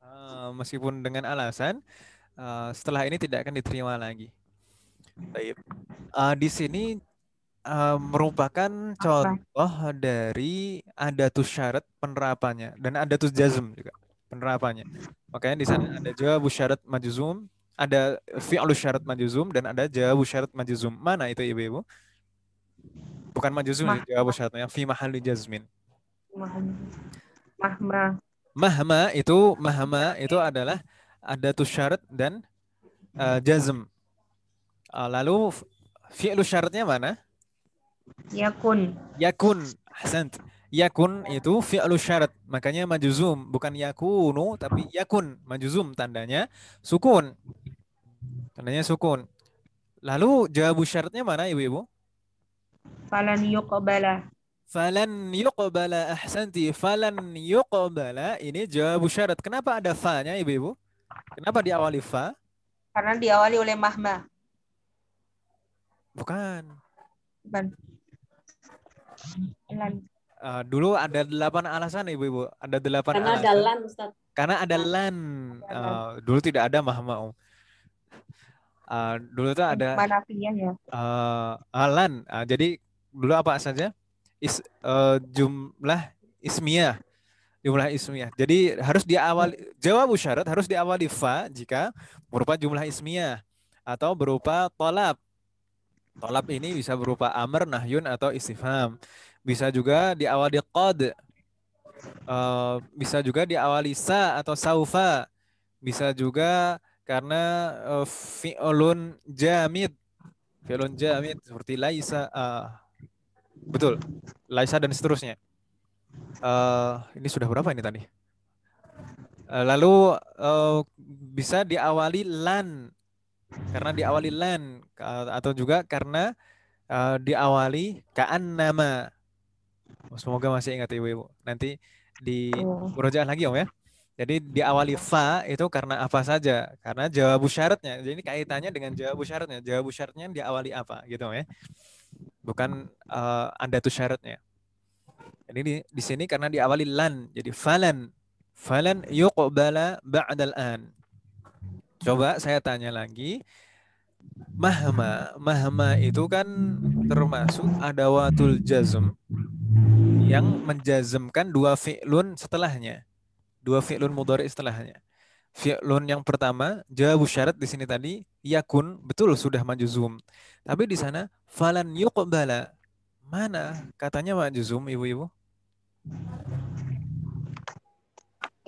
uh, meskipun dengan alasan uh, setelah ini tidak akan diterima lagi Baik. Uh, di sini merupakan Apa? contoh dari ada tuh syarat penerapannya dan ada tuh jazm juga penerapannya. Makanya di sana ada bu syarat majuzum, ada fi'lu syarat majuzum dan ada jawab syarat majuzum. Mana itu Ibu-ibu? Bukan majuzum, ya, Mah. bu syaratnya fi mahalli jazmin. Mahma. Mahma itu mahma itu adalah ada tuh syarat dan uh, jazm. Uh, lalu fi'lu syaratnya mana? Yakun. Yakun. Ahsant. Yakun itu fi'lu syarat. Makanya majuzum. Bukan yakunu, tapi yakun. Majuzum tandanya sukun. Tandanya sukun. Lalu jawab syaratnya mana ibu-ibu? Falan yuqbala. Falan yuqbala ahsanti. Falan yuqbala. Ini jawab syarat. Kenapa ada fa-nya ibu-ibu? Kenapa diawali fa? Karena diawali oleh mahma. Bukan. Bukan. Uh, dulu ada delapan alasan ibu-ibu. Ada delapan Karena alasan. ada lan, Ustaz. Karena ada lan. Uh, dulu tidak ada mahma. Um. Uh, dulu itu ada Manafian Uh, ya? eh, alan. Uh, jadi dulu apa saja? Is, uh, jumlah ismiyah. Jumlah ismiyah. Jadi harus diawali jawab syarat harus diawali fa jika berupa jumlah ismiyah atau berupa tolab Tolap ini bisa berupa amr, nahyun, atau istifham. Bisa juga diawali qad. Uh, bisa juga diawali sa atau saufa. Bisa juga karena uh, eh, fi'ulun jamid. Fi'ulun jamid seperti laisa. Uh, betul. Laisa dan seterusnya. Uh, ini sudah berapa ini tadi? Uh, lalu uh, bisa diawali lan karena diawali lan atau juga karena uh, diawali kaan nama. Semoga masih ingat ibu-ibu. Nanti di oh. lagi om ya. Jadi diawali fa itu karena apa saja? Karena jawab syaratnya. Jadi ini kaitannya dengan jawab syaratnya. Jawab syaratnya diawali apa gitu om ya. Bukan uh, anda tuh syaratnya. Jadi di, di sini karena diawali lan. Jadi falan falan yuqbala ba'dal an. Coba saya tanya lagi. Mahma, mahma itu kan termasuk adawatul jazm yang menjazmkan dua fi'lun setelahnya. Dua fi'lun mudhari setelahnya. Fi'lun yang pertama, jawab syarat di sini tadi yakun, betul sudah majuzum. Tapi di sana falan yuqbala. Mana katanya majuzum ibu-ibu?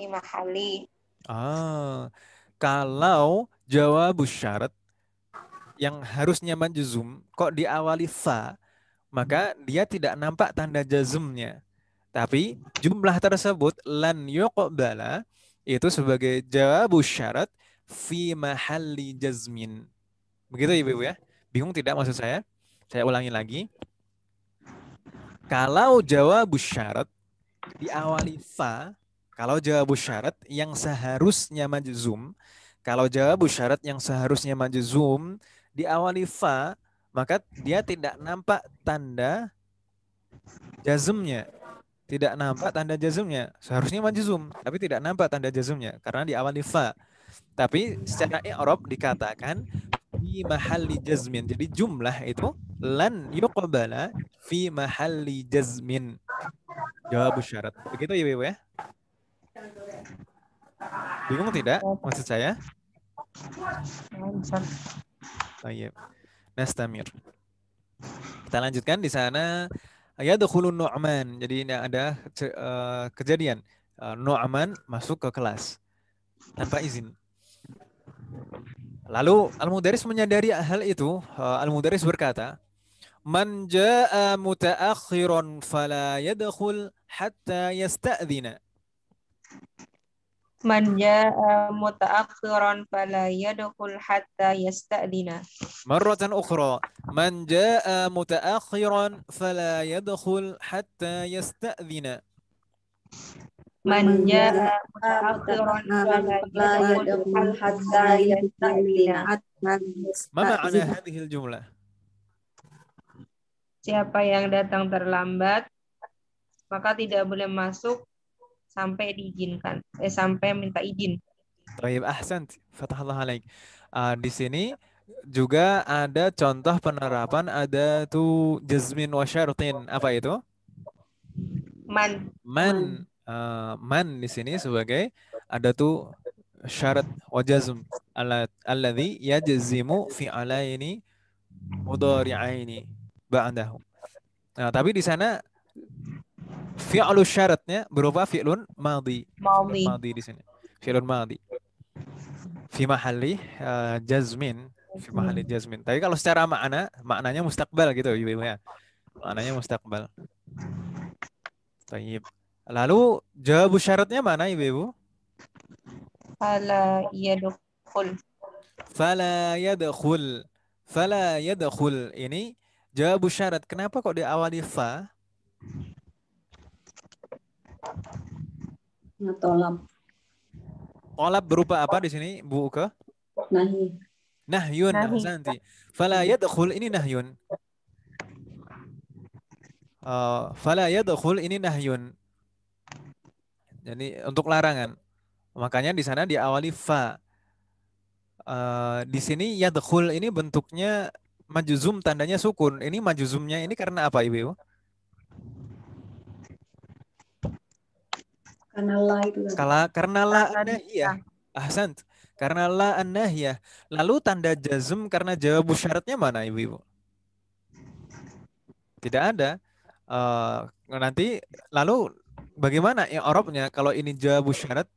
mahali Ah, kalau jawab syarat yang harusnya majuzum, kok diawali fa, maka dia tidak nampak tanda jazmnya. Tapi jumlah tersebut lan yuqbala itu sebagai jawab syarat fi mahalli jazmin. Begitu Ibu-ibu ya? Bingung tidak maksud saya? Saya ulangi lagi. Kalau jawab syarat diawali fa, kalau jawab syarat yang seharusnya majzum, kalau jawab syarat yang seharusnya majzum diawali fa, maka dia tidak nampak tanda jazmnya. Tidak nampak tanda jazmnya. Seharusnya majzum, tapi tidak nampak tanda jazmnya karena diawali fa. Tapi secara i'rab dikatakan fi mahalli jazmin. Jadi jumlah itu lan yuqbala fi mahalli jazmin. Jawab syarat. Begitu ya, Bu ya? Bingung tidak oh, maksud saya? Tayyib. Nah, oh, iya. Nastamir. Kita lanjutkan di sana ya dukhulun Nu'man. Jadi ini ada eh, kejadian uh, Nu'man masuk ke kelas tanpa izin. Lalu Al-Mudaris menyadari hal itu. Eh, Al-Mudaris berkata, "Man jaa mutaakhiran fala yadkhul hatta yasta'dhina." Man jaa mutaakhiran fala yadkhul hatta yasta'dina. Marratan ukhra. Man jaa mutaakhiran fala yadkhul hatta yasta'dina. Man jaa mutaakhiran fala yadkhul hatta yasta'dina. Ma ma'na hadhihi al-jumlah? Siapa yang datang terlambat maka tidak boleh masuk sampai diizinkan eh sampai minta izin. Baik, ahsan. Fatahallah alaik. Uh, di sini juga ada contoh penerapan ada tu jazmin wa syartin. Apa itu? Man. Man uh, man di sini sebagai ada tu syarat wa jazm alladhi yajzimu fi'alaini mudhari'aini ba'dahu. Nah, tapi di sana fi'lu syaratnya berupa fi'lun madhi. Madhi. Madhi di sini. Fi'lun madhi. Fi mahalli uh, jazmin. Fi mahalli jazmin. Tapi kalau secara makna, maknanya mustakbal gitu ibu ya. Maknanya mustakbal. Tayyib. Lalu jawab syaratnya mana Ibu-ibu? Fala yadkhul. Fala yadkhul. Fala yadkhul. Ini jawab syarat. Kenapa kok diawali fa? Nah, tolap. Tolap berupa apa di sini, Bu Uke? Nahi. Nahyun, Nahi. nanti. Fala yadkhul ini nahyun. Uh, fala yadkhul ini nahyun. Jadi untuk larangan. Makanya di sana diawali fa. Uh, di sini yadkhul ini bentuknya majuzum tandanya sukun. Ini majuzumnya ini karena apa Ibu? Karena la itu. Kala, karena la ah sant Karena la anahiyah. Lalu tanda jazm karena jawab syaratnya mana Ibu-ibu? Tidak ada. Uh, nanti lalu bagaimana yang orangnya kalau ini jawab syarat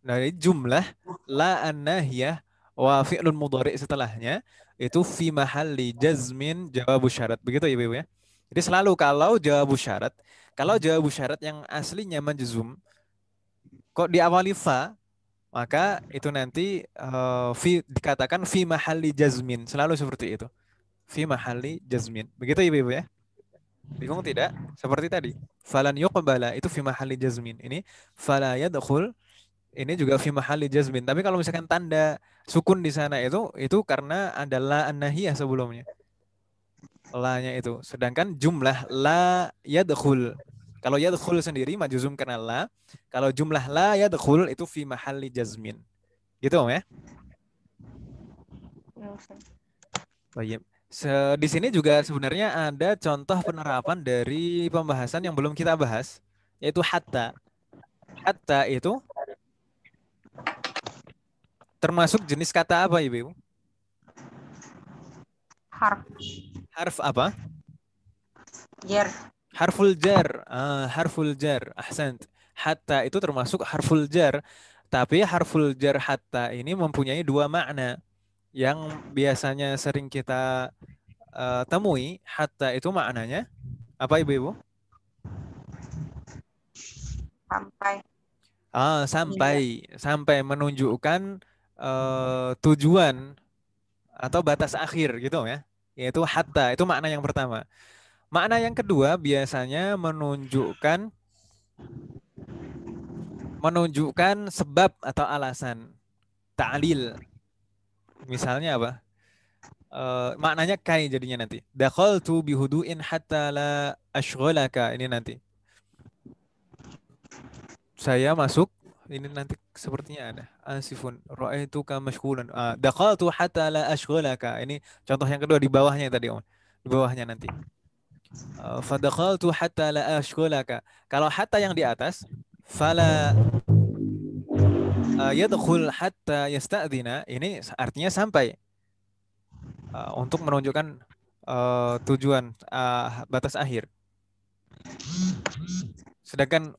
dari jumlah la anahiyah wa fi'lun mudhari setelahnya itu fi mahalli jazmin jawab syarat begitu ibu Ibu ya. Jadi selalu kalau jawab syarat kalau jawab syarat yang aslinya Zoom, kok diawali fa, maka itu nanti uh, fi, dikatakan fi mahali jazmin. Selalu seperti itu. Fi mahali jazmin. Begitu Ibu-ibu ya? Bingung tidak? Seperti tadi. Falan yuqbala itu fi mahali jazmin. Ini fala yadkhul ini juga fi mahali jazmin. Tapi kalau misalkan tanda sukun di sana itu itu karena adalah an sebelumnya lanya itu. Sedangkan jumlah la ya yadkhul. Kalau ya yadkhul sendiri majuzum karena la. Kalau jumlah la ya yadkhul itu fi mahalli jazmin. Gitu Om ya? Baik. Se di sini juga sebenarnya ada contoh penerapan dari pembahasan yang belum kita bahas, yaitu hatta. Hatta itu termasuk jenis kata apa, Ibu? Harf. Harf apa? Jar. Harful jar. Ah, harful jar. Ahsan. Hatta itu termasuk harful jar. Tapi harful jar hatta ini mempunyai dua makna. Yang biasanya sering kita uh, temui, hatta itu maknanya apa ibu-ibu? Sampai. Ah, sampai. Iya. Sampai menunjukkan uh, tujuan atau batas akhir gitu ya yaitu hatta itu makna yang pertama makna yang kedua biasanya menunjukkan menunjukkan sebab atau alasan ta'lil misalnya apa Uh, maknanya kai jadinya nanti. Dakhaltu bihudu'in hatta la ashghalaka ini nanti. Saya masuk ini nanti sepertinya ada. Asifun, itu mashghulan. Uh, daqaltu hatta la ashghulaka. Ini contoh yang kedua di bawahnya tadi, Om. Di bawahnya nanti. Uh, ah, fadaqaltu hatta la ashghulaka. Kalau hatta yang di atas, fala ya yadkhul hatta yasta'dina. Ini artinya sampai. untuk menunjukkan tujuan batas akhir. Sedangkan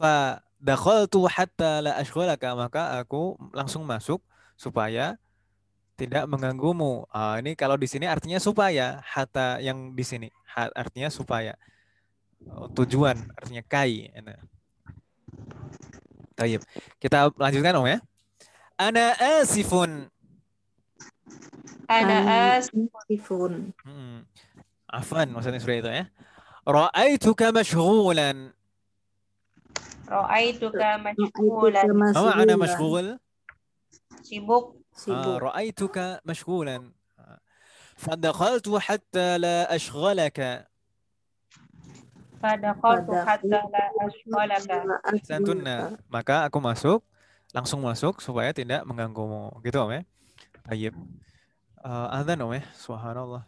fa Dakhaltu hatta la ashghalaka maka aku langsung masuk supaya tidak mengganggumu. Uh, ini kalau di sini artinya supaya hatta yang di sini hat, artinya supaya oh, tujuan artinya kai. Tayyib. Kita lanjutkan Om ya. Ana asifun. Ana asifun. Hmm. Afan maksudnya sudah itu ya. Ra'aituka mashghulan. Ra'aituka mashghulan. Apa ada mashghul? Sibuk. Sibuk. Ah, Ra'aituka mashghulan. فدخلت حتى لا أشغلك فدخلت حتى لا أشغلك Santunna. Maka aku masuk, langsung masuk supaya tidak mengganggumu. Gitu Om ya? ayib Uh, ah, Adhan Om ya? Subhanallah.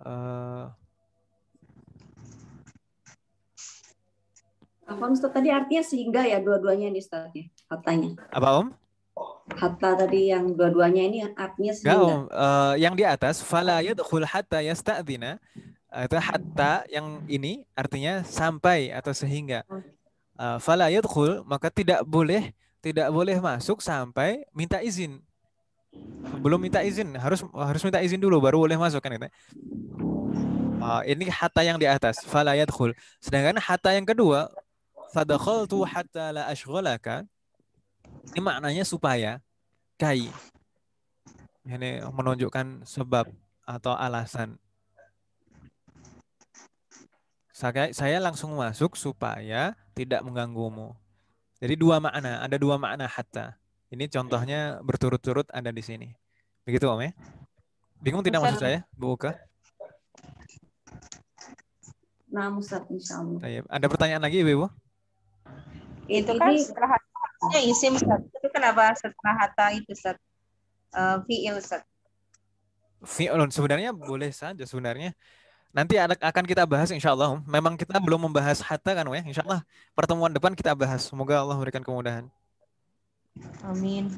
Uh, Apa Ustaz tadi artinya sehingga ya dua-duanya ini Ustaz ya, hatanya. Apa Om? Hatta tadi yang dua-duanya ini artinya sehingga. Enggak, Om. Uh, yang di atas fala yadkhul hatta yasta'dina. Itu hatta yang ini artinya sampai atau sehingga. Uh, fala yadkhul maka tidak boleh tidak boleh masuk sampai minta izin. Belum minta izin, harus harus minta izin dulu baru boleh masuk kan gitu. Uh, ini hatta yang di atas, fala yadkhul. Sedangkan hatta yang kedua tu hatta la ashgolaka. Ini maknanya supaya kai. Ini menunjukkan sebab atau alasan. Saya, saya langsung masuk supaya tidak mengganggumu. Jadi dua makna, ada dua makna hatta. Ini contohnya berturut-turut ada di sini. Begitu Om ya? Bingung tidak maksud saya, Bu Uka? Nah, Ustaz, insya Allah. Ada pertanyaan lagi, Ibu? Itu kan setelah hatanya isim Ustaz. Itu kenapa setelah hatta itu set eh, fi'il set fiil sebenarnya boleh saja sebenarnya. Nanti akan kita bahas insya Allah. Memang kita belum membahas hatta kan ya. Insya Allah pertemuan depan kita bahas. Semoga Allah memberikan kemudahan. Amin.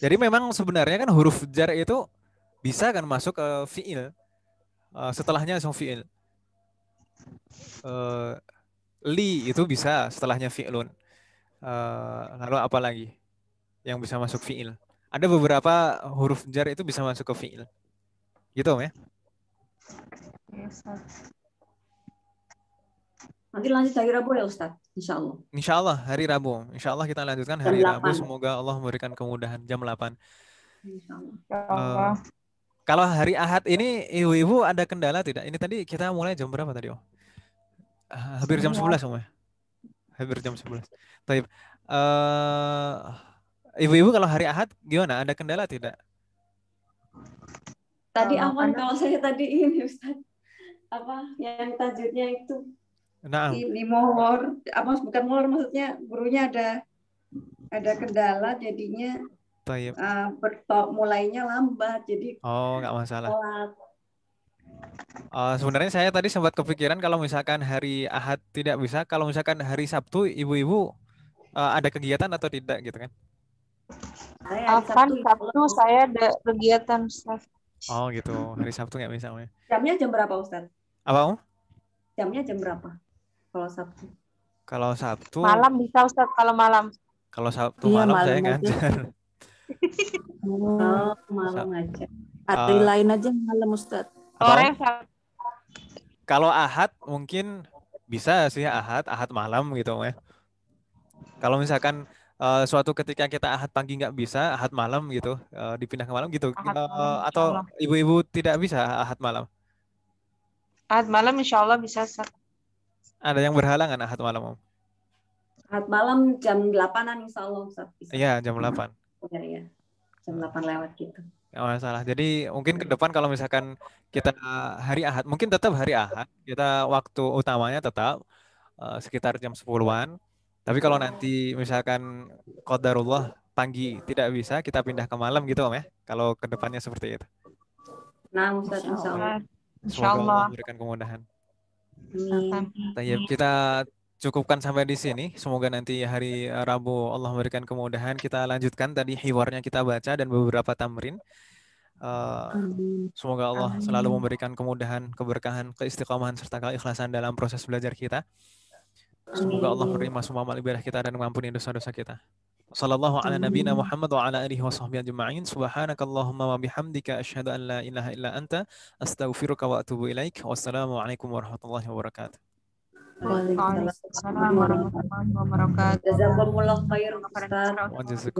Jadi memang sebenarnya kan huruf jar itu bisa kan masuk ke fi'il. Uh, setelahnya langsung fi'il. Uh, li itu bisa setelahnya fi'lun. Uh, lalu apa lagi yang bisa masuk fi'il? Ada beberapa huruf jar itu bisa masuk ke fi'il. Gitu Om, ya? Nanti lanjut hari Rabu ya Ustaz, insya Allah. Insya Allah, hari Rabu. Insya Allah kita lanjutkan hari Rabu. Semoga Allah memberikan kemudahan jam 8. Insya Allah. Uh, eh, kalau hari Ahad ini ibu-ibu ada kendala tidak? Ini tadi kita mulai jam berapa tadi, Oh? Uh, hampir jam 11 semua. Ya? Hampir jam 11. Taib. Uh, ibu-ibu kalau hari Ahad gimana? Ada kendala tidak? Tadi eh, aman kalau saya tadi ini Ustaz. Apa yang tajudnya itu Nah. Di, di apa bukan mohor maksudnya gurunya ada ada kendala jadinya Taib. Uh, mulainya lambat jadi Oh, nggak masalah. Telat Uh, sebenarnya saya tadi sempat kepikiran kalau misalkan hari Ahad tidak bisa, kalau misalkan hari Sabtu ibu-ibu uh, ada kegiatan atau tidak gitu kan? Afan Sabtu, saya ada kegiatan Oh gitu, hari Sabtu nggak bisa. Ya? Jamnya jam berapa Ustaz? Apa om? Jamnya jam berapa kalau Sabtu? Kalau Sabtu? Malam bisa Ustaz, kalau malam. Kalau Sabtu iya, malam, malam saya ngajar. oh, malam Sab... aja. uh, lain aja malam Ustaz. Kalau Kalau Ahad mungkin bisa sih Ahad, Ahad malam gitu ya. Kalau misalkan uh, suatu ketika kita ahad pagi nggak bisa ahad malam gitu uh, dipindah ke malam gitu ahad, uh, atau ibu-ibu tidak bisa ahad malam ahad malam insya Allah bisa ada yang berhalangan ahad malam om ahad malam jam 8an insya Allah Ustaz. iya jam 8 iya ya. jam delapan lewat gitu nggak masalah. Jadi mungkin ke depan kalau misalkan kita hari Ahad, mungkin tetap hari Ahad, kita waktu utamanya tetap uh, sekitar jam 10-an. Tapi kalau nanti misalkan qadarullah pagi tidak bisa, kita pindah ke malam gitu Om ya. Kalau ke depannya seperti itu. Nah, Ustaz, insya Allah. Semoga Allah memberikan kemudahan. Amin. Kita cukupkan sampai di sini. Semoga nanti hari eh, Rabu Allah memberikan kemudahan. Kita lanjutkan tadi hiwarnya kita baca dan beberapa tamrin. Uh, semoga Allah selalu memberikan kemudahan, keberkahan, keistiqomahan serta keikhlasan dalam proses belajar kita. Semoga Allah menerima semua amal ibadah kita dan mengampuni dosa-dosa kita. Sallallahu ala nabina Muhammad wa ala alihi wa sahbihi ajma'in. Subhanakallahumma wa bihamdika asyhadu an la ilaha illa anta astaghfiruka wa atubu ilaik. Wassalamualaikum warahmatullahi wabarakatuh. Waalaikumsalam warahmatullahi wabarakatuh. Jazakumullah khair.